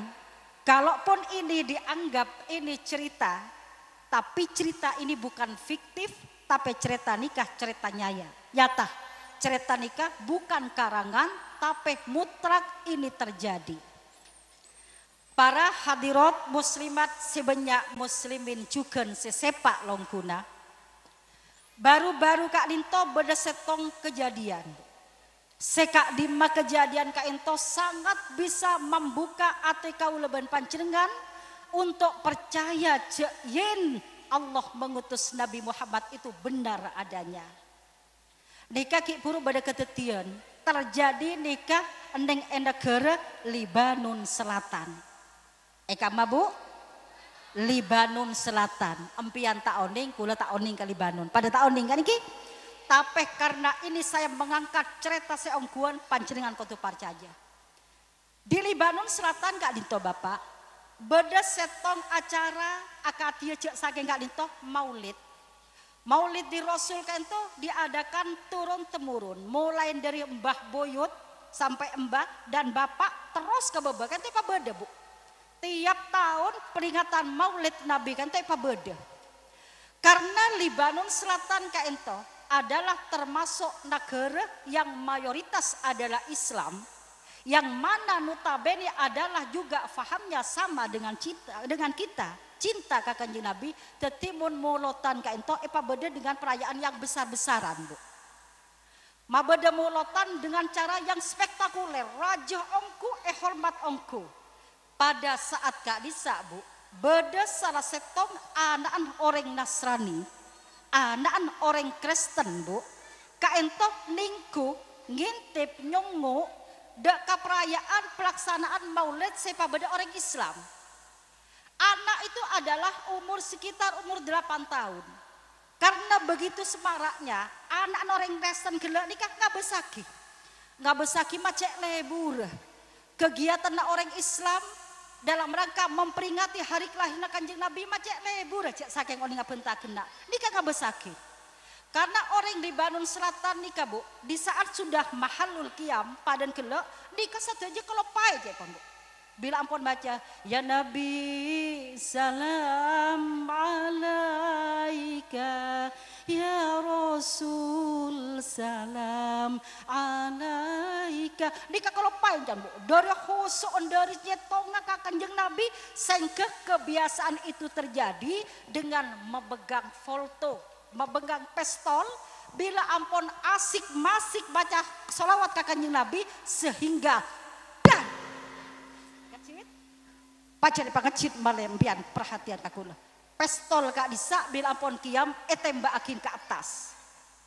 S2: kalaupun ini dianggap ini cerita tapi cerita ini bukan fiktif, tapi cerita nikah cerita nyaya. Nyata, cerita nikah bukan karangan, tapi mutrak ini terjadi. Para hadirat muslimat sebanyak muslimin juga sesepak longkuna. Baru-baru Kak Dinto berdesetong kejadian. Sekak dima kejadian Kak Ento sangat bisa membuka ATK Uleban leban pancenengan untuk percaya jen Allah mengutus Nabi Muhammad itu benar adanya. Nikah ki buru pada ketetian terjadi nikah endeng e negara Libanon Selatan. Eka eh, mabu Libanon Selatan. Empian tak oning, kula tak oning ke Libanon. Pada tak oning kan iki? Tapi karena ini saya mengangkat cerita seongkuan panjenengan kotu parcaja. Di Libanon Selatan gak dinto Bapak, beda setong acara akadia cek saking gak dito maulid. Maulid di Rasul kan itu diadakan turun temurun, mulai dari Mbah Boyut sampai Mbah dan Bapak terus ke Bapak kan itu beda Bu. Tiap tahun peringatan Maulid Nabi kan itu beda. Karena Libanon Selatan kan itu adalah termasuk negara yang mayoritas adalah Islam, yang mana notabene adalah juga fahamnya sama dengan cinta dengan kita cinta ke kanjeng Nabi tetimun molotan ka ento epa beda dengan perayaan yang besar-besaran bu ma beda molotan dengan cara yang spektakuler raja ongku eh hormat ongku pada saat kak Disa, bu beda salah setong anaan orang Nasrani anaan orang Kristen bu ka ento ningku ngintip nyungu keperayaan pelaksanaan maulid sepabada orang Islam. Anak itu adalah umur sekitar umur 8 tahun. Karena begitu semaraknya, anak orang Kristen gelak kan nggak besaki. Nggak besaki macet lebur. Kegiatan orang Islam dalam rangka memperingati hari kelahiran kanjeng Nabi macet lebur Cak saking orang nggak pentak kena. kan nggak besaki. Karena orang di Banun Selatan nih kabu, di saat sudah mahalul kiam padan kelo, di kesatu aja kelepai aja bu. Bila ampun baca, ya Nabi salam alaika, ya Rasul salam alaika. Di kelepai aja bu, dari khusuk dari nyetonga kakanjeng Nabi, sehingga kebiasaan itu terjadi dengan memegang volto memegang pistol, bila ampun asik masik baca solawat ke kanjeng Nabi sehingga dan pacar pangecit malembian perhatian aku lah pistol kak bisa bila ampun kiam etemba akin ke atas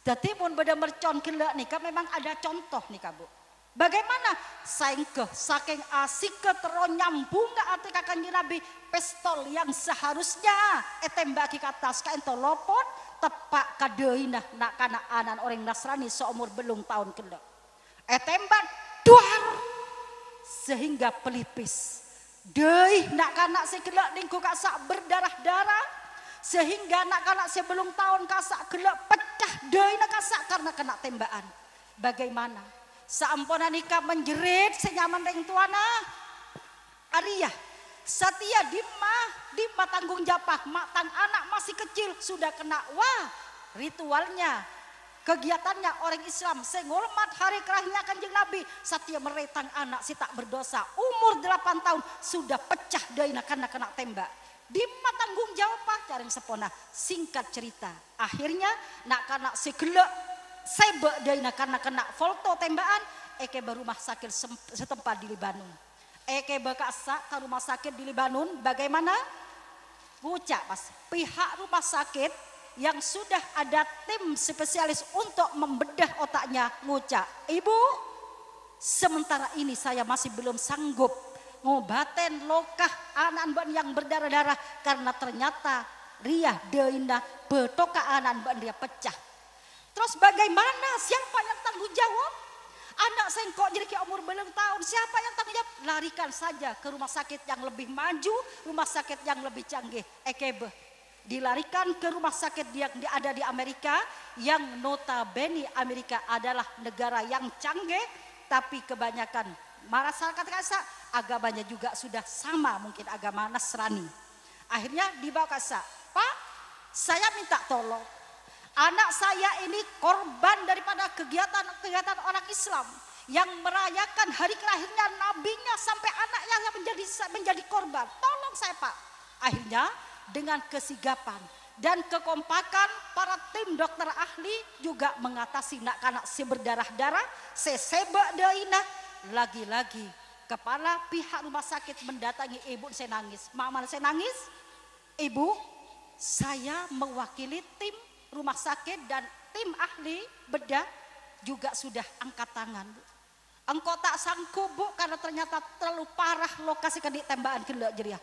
S2: jadi pun beda mercon kila nih kak memang ada contoh nih kak bu Bagaimana saingke saking asik ke teronyam bunga ati kakaknya Nabi pistol yang seharusnya etembak ke atas kain tolopot tepak kadeina nak kana anan orang Nasrani seumur belum tahun kena. Eh tembak duar sehingga pelipis. Dei nak kana si kelak lingku kasak berdarah-darah sehingga nak kana si belum tahun kasak kelak pecah dei nak kasak karena kena tembakan. Bagaimana? Saampunan nikah menjerit senyaman ring tuana. Ariyah Setia di ma, di matanggung japah, matang anak masih kecil sudah kena. Wah, ritualnya, kegiatannya orang Islam. Sengolmat hari kerahnya kanjeng Nabi. Setia meretang anak si tak berdosa. Umur 8 tahun sudah pecah daina karena kena tembak. Di tanggung japah caring sepona. Singkat cerita, akhirnya nak kena si gelek sebe daina karena kena volto tembakan. Eke baru rumah sakit setempat di Libanon. Eke Sak ke rumah sakit di Lebanon bagaimana? Guca mas, pihak rumah sakit yang sudah ada tim spesialis untuk membedah otaknya nguca. Ibu, sementara ini saya masih belum sanggup ngobatin lokah anak ban yang berdarah-darah karena ternyata riah Deinda, betoka anak ban dia pecah. Terus bagaimana siapa yang tanggung jawab? Anak sengkok jadi kayak umur belum tahun. Siapa yang tanggung jawab? Larikan saja ke rumah sakit yang lebih maju, rumah sakit yang lebih canggih. Ekebe. Dilarikan ke rumah sakit yang ada di Amerika, yang notabene Amerika adalah negara yang canggih, tapi kebanyakan masyarakat kasa agamanya juga sudah sama mungkin agama Nasrani. Akhirnya dibawa kasa, Pak saya minta tolong Anak saya ini korban daripada kegiatan-kegiatan orang Islam yang merayakan hari kelahirnya nabinya sampai anaknya yang menjadi menjadi korban. Tolong saya Pak. Akhirnya dengan kesigapan dan kekompakan para tim dokter ahli juga mengatasi nak anak si berdarah-darah, sesebak daina. Lagi-lagi kepala pihak rumah sakit mendatangi ibu saya nangis. Mama saya nangis, ibu saya mewakili tim rumah sakit dan tim ahli bedah juga sudah angkat tangan. Bu. Engkau tak sanggup bu karena ternyata terlalu parah lokasi kena tembakan kena jeria.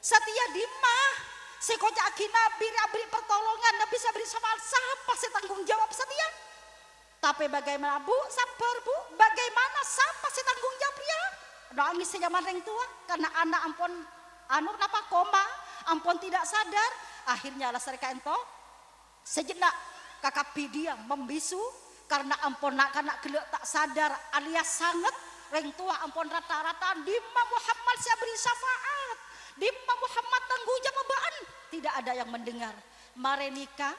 S2: Setia dimah, si kocak kina nabi beri pertolongan, nabi saya beri soal siapa si tanggung jawab setia. Tapi bagaimana bu, sabar bu, bagaimana siapa si tanggung jawab ya? Nangis si zaman ring tua karena anak ampun Anur napa koma, ampun tidak sadar, akhirnya lah serika entok. Sejenak kakak Pidi yang membisu karena ampun nak kanak gelok tak sadar alias sangat reng tua ampun rata-rata di Muhammad saya beri syafaat di Muhammad tangguh jawaban tidak ada yang mendengar Marenika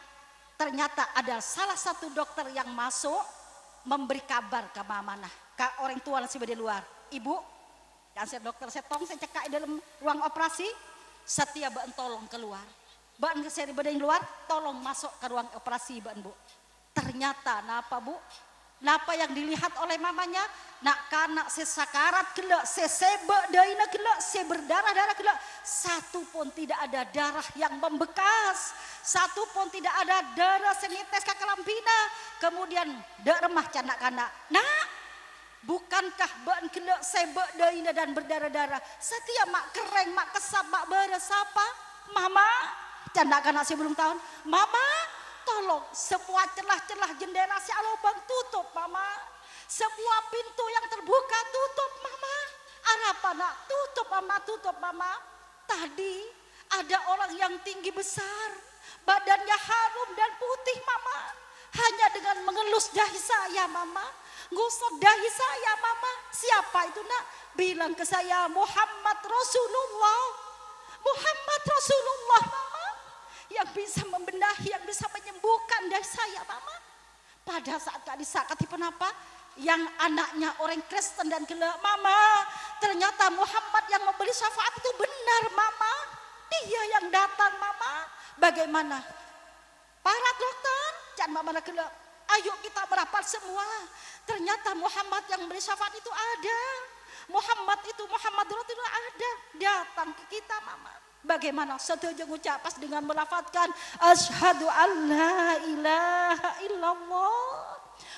S2: ternyata ada salah satu dokter yang masuk memberi kabar ke nah Kak orang tua nasib di luar ibu dan saya dokter saya tong saya cekak di dalam ruang operasi setia bentolong keluar Ban saya ibadah yang luar, tolong masuk ke ruang operasi ban bu. Ternyata napa bu? Napa yang dilihat oleh mamanya? Nak kanak sesakarat gelak, sesebek daina gelak, seberdarah-darah gelak. Satu pun tidak ada darah yang membekas. Satu pun tidak ada darah senites ke kelampina. Kemudian dak remah canak-kanak. Nak, bukankah ban kena sebek daina dan berdarah-darah. Setiap mak kereng, mak kesap, mak beresapa. Mama, canda karena saya belum tahun. Mama, tolong semua celah-celah jendela si alobang tutup, Mama. Semua pintu yang terbuka tutup, Mama. nak tutup, Mama, tutup, Mama. Tadi ada orang yang tinggi besar, badannya harum dan putih, Mama. Hanya dengan mengelus dahi saya, Mama. Ngusap dahi saya, Mama. Siapa itu, Nak? Bilang ke saya, Muhammad Rasulullah. Muhammad Rasulullah, Mama yang bisa membenahi, yang bisa menyembuhkan dari saya, Mama. Pada saat Kak Disa ketipen apa? Yang anaknya orang Kristen dan gila, Mama, ternyata Muhammad yang membeli syafaat itu benar, Mama. Dia yang datang, Mama. Bagaimana? Para dokter, jangan Mama gila. Ayo kita merapat semua. Ternyata Muhammad yang membeli syafaat itu ada. Muhammad itu Muhammad Rasulullah ada datang ke kita mama Bagaimana? Setuju pas dengan melafatkan asyhadu alla ilaha illallah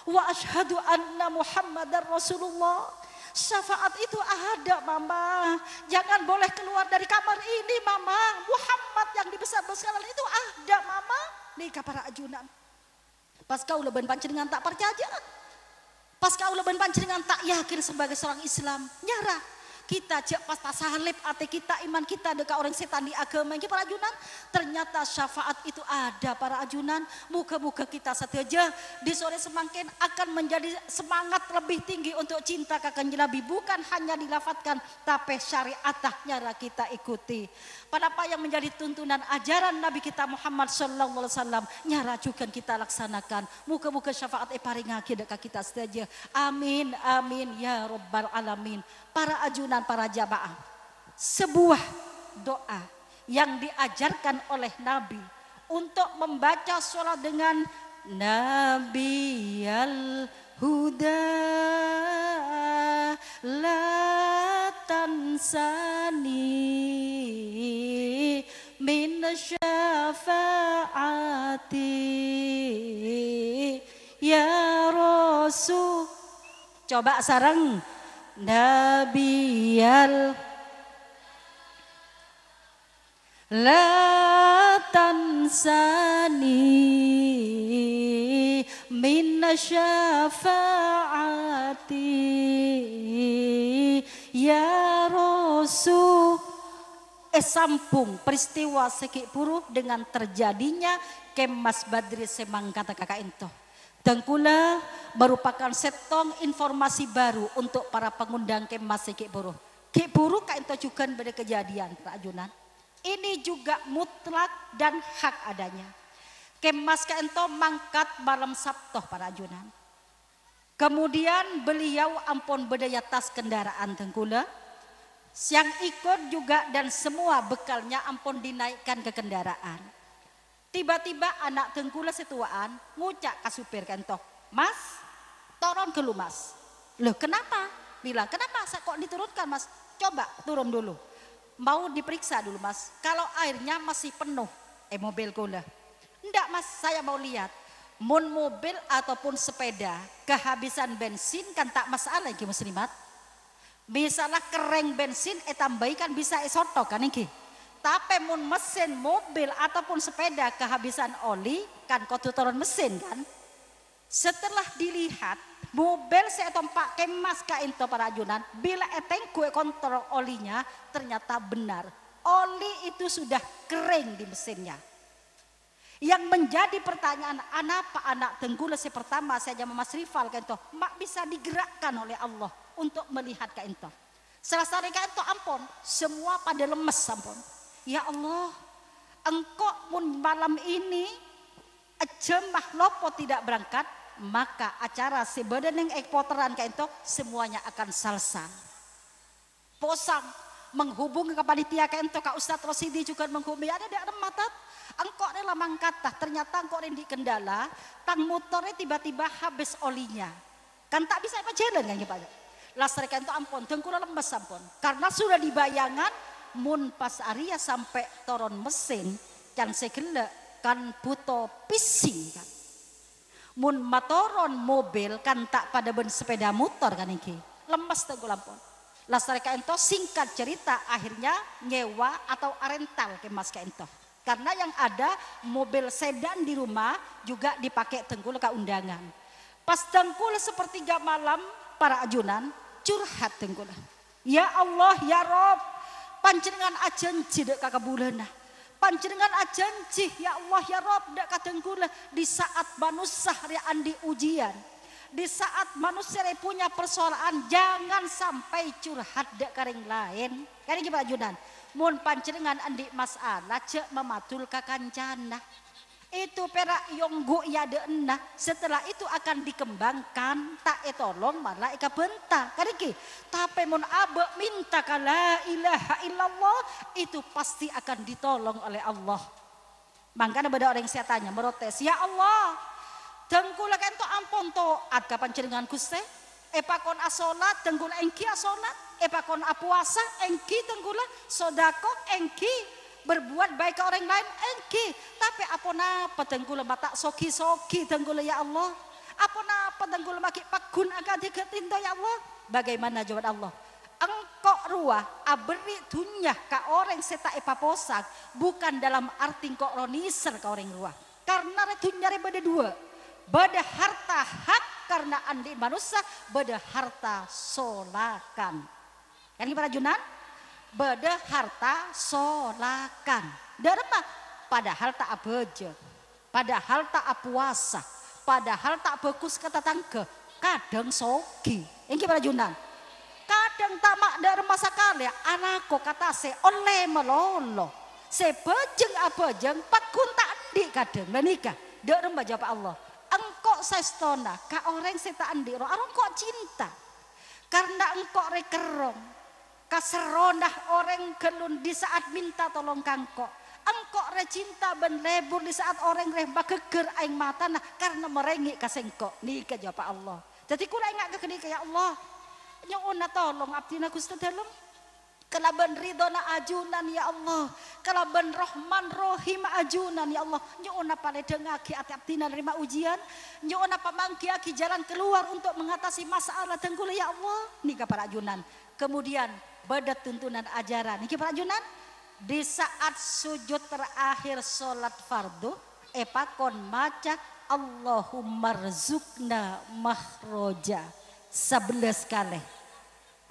S2: wa asyhadu anna muhammadar rasulullah. Syafaat itu ada mama. Jangan boleh keluar dari kamar ini mama. Muhammad yang dibesar-besarkan itu ada mama. Nikah para ajunan. Pas kau leban leben dengan tak percaya. Pas kau leban leben dengan tak yakin sebagai seorang Islam. Nyara kita cek pasta sahalip ate kita iman kita dekat orang setan di agama ini para ajunan ternyata syafaat itu ada para ajunan muka-muka kita setuju di sore semakin akan menjadi semangat lebih tinggi untuk cinta kakak Nabi bukan hanya dilafatkan tapi syariatahnya kita ikuti pada apa yang menjadi tuntunan ajaran Nabi kita Muhammad sallallahu alaihi wasallam nyara kita laksanakan muka-muka syafaat eparingaki dekat kita saja amin amin ya rabbal alamin para ajunan para jamaah sebuah doa yang diajarkan oleh Nabi untuk membaca sholat dengan Nabi al-Huda tansani min syafaati ya Rasul coba sarang Nabiyal La tansani min syafaati ya Rasul eh sambung peristiwa sekik buruk dengan terjadinya kemas badri semang kata kakak Ento. Dengkula merupakan setong informasi baru untuk para pengundang kemas sekik buruk. Kik buruk kak Ento juga pada kejadian Junan. Ini juga mutlak dan hak adanya. Kemas kak Ento mangkat malam Sabtu para Junan. Kemudian beliau ampun bedaya tas kendaraan tengkula. Siang ikut juga dan semua bekalnya ampun dinaikkan ke kendaraan. Tiba-tiba anak tengkula setuaan ngucak ke supir kentok. Mas, turun ke lu mas. Loh kenapa? Bilang, kenapa saya kok diturunkan mas? Coba turun dulu. Mau diperiksa dulu mas. Kalau airnya masih penuh. Eh mobil kula. Enggak mas, saya mau lihat mun mobil ataupun sepeda kehabisan bensin kan tak masalah iki muslimat misalnya kering bensin etambai eh, kan bisa esotok eh, kan iki tapi mun mesin mobil ataupun sepeda kehabisan oli kan kotoran turun mesin kan setelah dilihat mobil saya tompak kemas kain into para ajunan bila eteng kue kontrol olinya ternyata benar oli itu sudah kering di mesinnya yang menjadi pertanyaan kenapa anak tenggula si pertama saya saja Mas Rival kan toh mak bisa digerakkan oleh Allah untuk melihat kain toh. hari ke toh ampun, semua pada lemes ampun. Ya Allah, engkau pun malam ini jemah lopo tidak berangkat, maka acara badan yang ekpoteran ke toh semuanya akan salsa. Posang menghubungi ke panitia ento ka Ustadz Rosidi juga menghubungi ada ada mata engkau rela mangkatah ternyata engkau rendi kendala tang motornya tiba-tiba habis olinya kan tak bisa apa jalan kan pak laser kento ampun dengkul lemes ampun karena sudah dibayangan mun pas Arya sampai toron mesin can segele kan, kan buto pising kan mun matoron mobil kan tak pada ben sepeda motor kan iki lemes tengkul ampun Lasare Kento singkat cerita akhirnya nyewa atau rental ke mas ka Karena yang ada mobil sedan di rumah juga dipakai tengkul ke undangan. Pas tengkul sepertiga malam para ajunan curhat tengkul. Ya Allah ya Rob panjenengan ajenji dek kakak Pancingan ajan cih ya Allah ya Rob dek Tengkul di saat manusia hari andi ujian di saat manusia punya persoalan jangan sampai curhat dek kering lain kari gimana junan mun pancerengan andi masalah cek mematul kakancana itu perak yonggu ya dena setelah itu akan dikembangkan tak etolong malah ika benta kari ki tapi mun abe minta kala ilaha illallah itu pasti akan ditolong oleh Allah Mangkana pada orang yang saya tanya, merotes, ya Allah, dan kula kento ampun to ada panjenengan Epa kon asolat dan engki asolat, kon apuasa engki dan sodako engki berbuat baik ke orang lain engki. Tapi apa napa dan soki-soki dan ya Allah. Apa napa dan maki maki gun agak diketin ya Allah. Bagaimana jawab Allah? engkau ruah aberi tunyah ke orang seta epa posak bukan dalam arti engkau roniser ke orang ruah karena nyari pada dua Beda harta hak karena andi manusia, beda harta solakan. Yang para junan, beda harta solakan. Dharma, padahal tak abeje, padahal tak puasa padahal tak bagus kata tangga, kadang sogi. Kan Ini para junan, kadang tak makna masa sakali anakku kata se oleh melolo sebejeng jeng pak kun tak di kadang menikah dek rumah jawab Allah saya sestona, ka orang tak andiro, arong kok cinta. Karena engkau rekerong, kaserondah orang gelun di saat minta tolong kangko, Engkok re cinta ben lebur di saat orang re bageger aing mata nah karena merengi kasengkok. Nih kejapa Allah. Jadi kula ingat ke ya Allah. Nyonya tolong abdi nak dalam. dalam, kalaban ben na ajunan ya Allah. kalaban ben rohman rohim ajunan ya Allah. Nyuun pada ledengaki ati-ati nerima ujian. Nyuun pamangki aki jalan keluar untuk mengatasi masalah tenggul ya Allah. ini para ajunan. Kemudian pada tuntunan ajaran. ini para ajunan. Di saat sujud terakhir sholat fardu. Epakon maca Allahumma rzukna mahroja. Sebelas kali.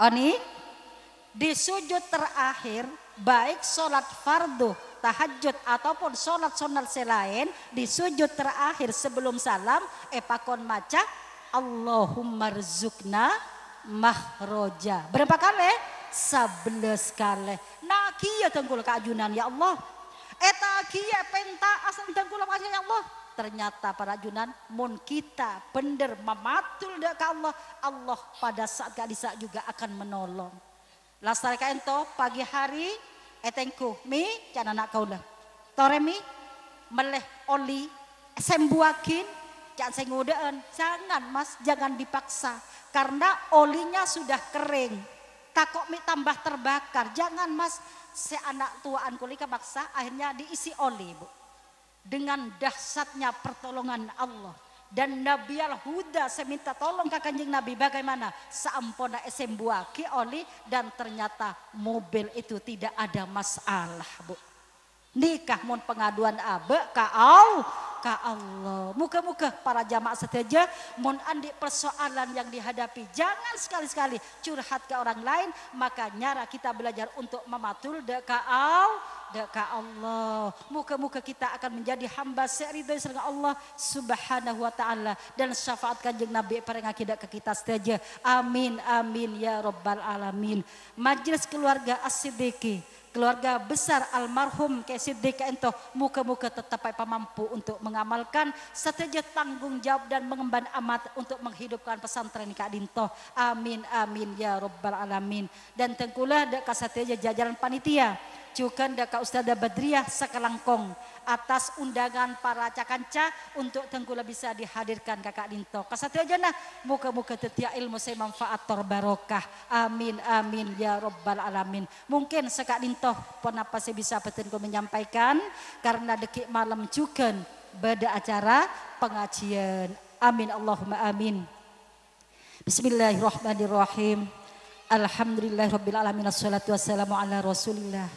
S2: Oni. Di sujud terakhir, baik sholat fardu, tahajud ataupun sholat sunat selain, di sujud terakhir sebelum salam, epakon maca, Allahumma rizukna mahroja. Berapa kali? Sebelas kali. Nah kia keajunan ya Allah. Eta kia penta asal tengkul ya Allah. Ternyata para junan mun kita bender mematul dak Allah. Allah pada saat gak bisa juga akan menolong kain to pagi hari etengku mi cana nak lah. Tore mi meleh oli sembuakin jangan saya Jangan mas, jangan dipaksa. Karena olinya sudah kering. Takok mi tambah terbakar. Jangan mas, se anak tuaan kulika paksa akhirnya diisi oli bu. Dengan dahsyatnya pertolongan Allah dan Nabi Al Huda saya minta tolong ke kanjeng Nabi bagaimana saampona esembuaki oli dan ternyata mobil itu tidak ada masalah bu nikah mun pengaduan abe kaau ka Allah muka-muka para jamaah seteja mun andi persoalan yang dihadapi jangan sekali-sekali curhat ke orang lain maka nyara kita belajar untuk mematul de kaau dekat Allah. Muka-muka kita akan menjadi hamba dari dengan Allah subhanahu wa ta'ala. Dan syafaat kanjeng Nabi para akidah ke kita saja. Amin, amin ya rabbal alamin. Majelis keluarga asidiki. As keluarga besar almarhum Kiai Siddiq ento muka-muka tetap mampu untuk mengamalkan setiap tanggung jawab dan mengemban amat untuk menghidupkan pesantren Kak Dinto. Amin amin ya robbal alamin. Dan tengkulah dekat setiap jajaran panitia juga ndak Kak Ustazah Badriah Sekelangkong atas undangan para cakanca untuk tenggula bisa dihadirkan kakak Dinto. Kasatu aja nah, muka-muka tetia ilmu saya manfaat barokah. Amin, amin, ya robbal alamin. Mungkin sekak Dinto pun apa saya bisa petinku menyampaikan karena dekik malam juga beda acara pengajian. Amin, Allahumma amin. Bismillahirrahmanirrahim. Alhamdulillahirabbil alamin wassalatu wassalamu ala Rasulillah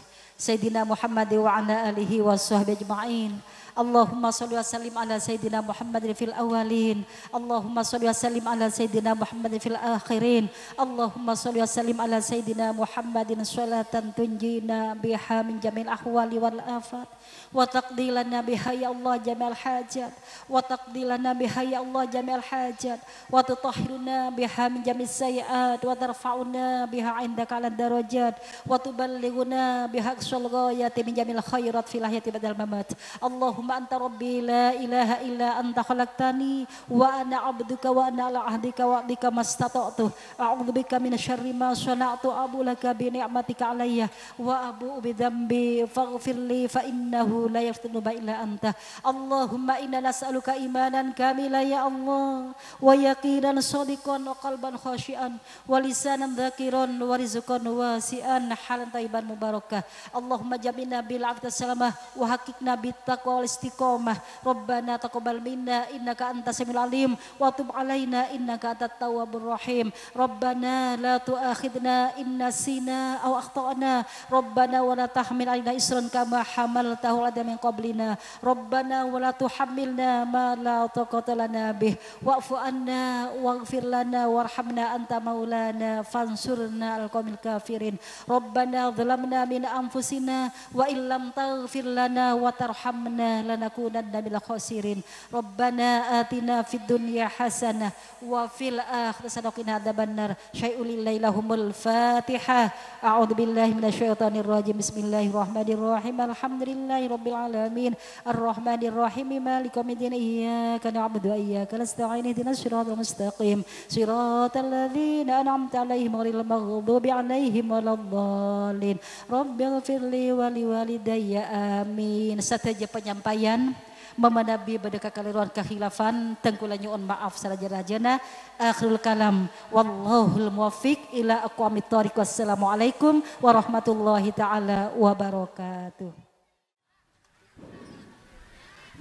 S2: سيدنا محمد وعلى آله وصحبه أجمعين اللهم صل وسلم على سيدنا محمد في الأولين اللهم صل وسلم على سيدنا محمد في الآخرين اللهم صل وسلم على سيدنا محمد صلاة تنجينا بها من جميع الأحوال والآفات wa taqdilana biha ya Allah jamal hajat wa taqdilana biha ya Allah jamal hajat wa tutahhiruna biha min jami' sayiat wa tarfa'una biha 'indaka 'ala darajat wa tuballighuna biha aksal ghayati min jamil khairat fil hayati badal mamat Allahumma anta rabbi la ilaha illa anta khalaqtani wa ana 'abduka wa ana 'ala 'ahdika wa 'adika mastata'tu a'udzu bika min syarri ma sana'tu abu laka bi ni'matika alayya wa abu bi dhanbi faghfirli fa inna innahu la yaftinu ba illa anta Allahumma inna nas'aluka imanan kamila ya Allah wa yaqinan shadiqan wa qalban khashian wa lisanan dhakiran wa rizqan wasi'an halan tayyiban mubarakah Allahumma jamina bil afta salamah wa haqiqna bit taqwa wal istiqamah Rabbana taqabbal minna innaka antas samil alim wa tub alaina innaka antat tawwabur rahim Rabbana la tu'akhidna innasina nasina aw akhtana Rabbana wa la tahmil alaina isran kama hamalta ulada min qablina rabbana wala tuhammilna ma la taqata lana wa'fu anna waghfir lana warhamna anta maulana fansurna alqawmil kafirin rabbana zalamna min anfusina wa illam taghfir lana wa tarhamna lanakunanna minal khasirin rabbana atina fid dunya hasana, wa fil akhirati hasanah qina adzaban nar syai'ul lailahumul fatihah a'udzu billahi minasyaitonir rajim bismillahirrahmanirrahim alhamdulillah alamin ar rahim Malik yawmiddin Iyaka na'budu wa iyaka nasta'in Ihdina siratal mustaqim Siratal ladzina an'amta alaihim Ghairil maghdubi alaihim Waladdallin Rabbi ghafirli wa liwalidayya Amin Satu penyampaian memadabi badaka kaliruan kehilafan tengkulannya on maaf sarajana akhirul kalam wallahul muwaffiq ila aqwamit thoriq wassalamualaikum warahmatullahi taala wabarakatuh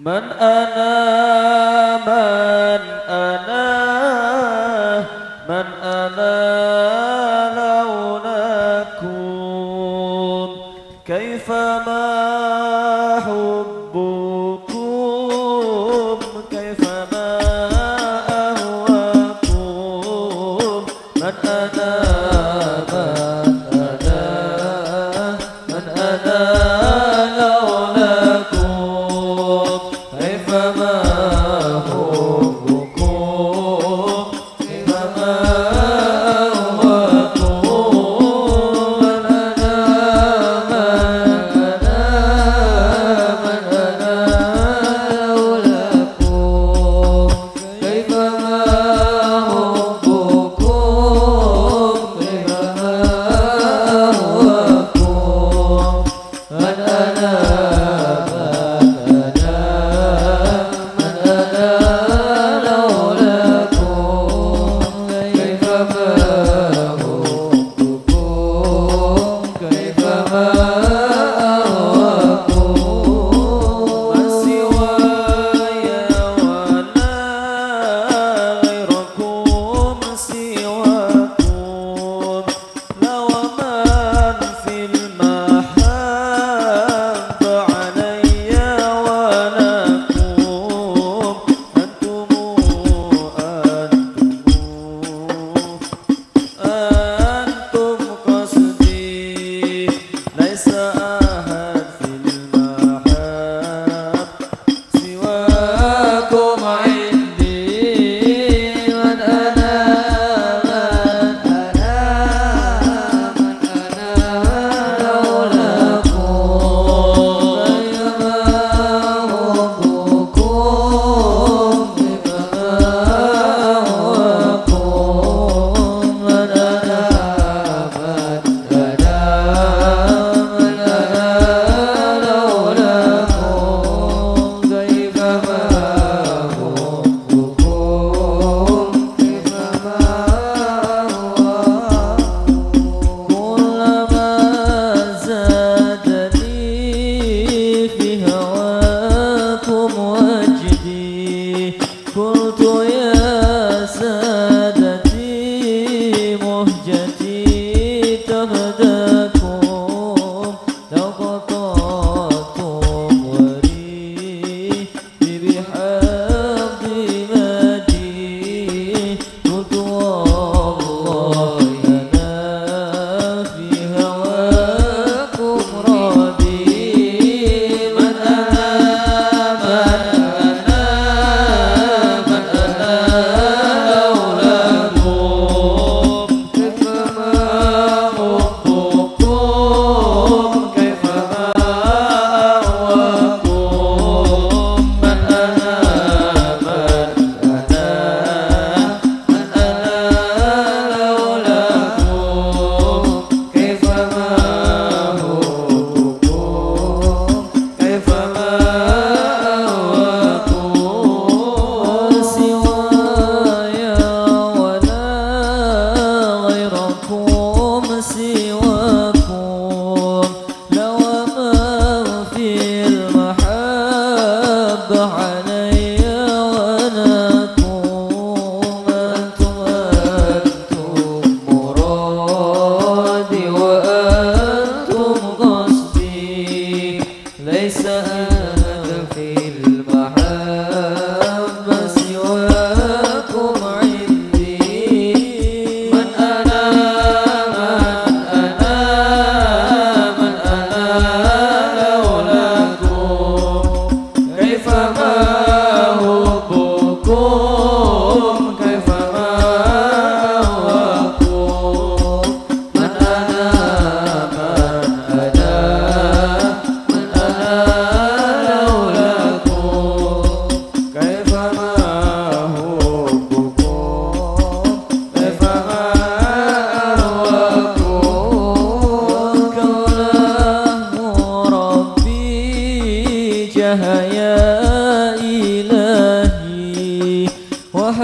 S3: من أنا من أنا من أنا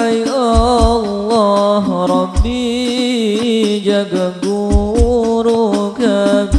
S3: wahai Allah Rabbi jaga guru kami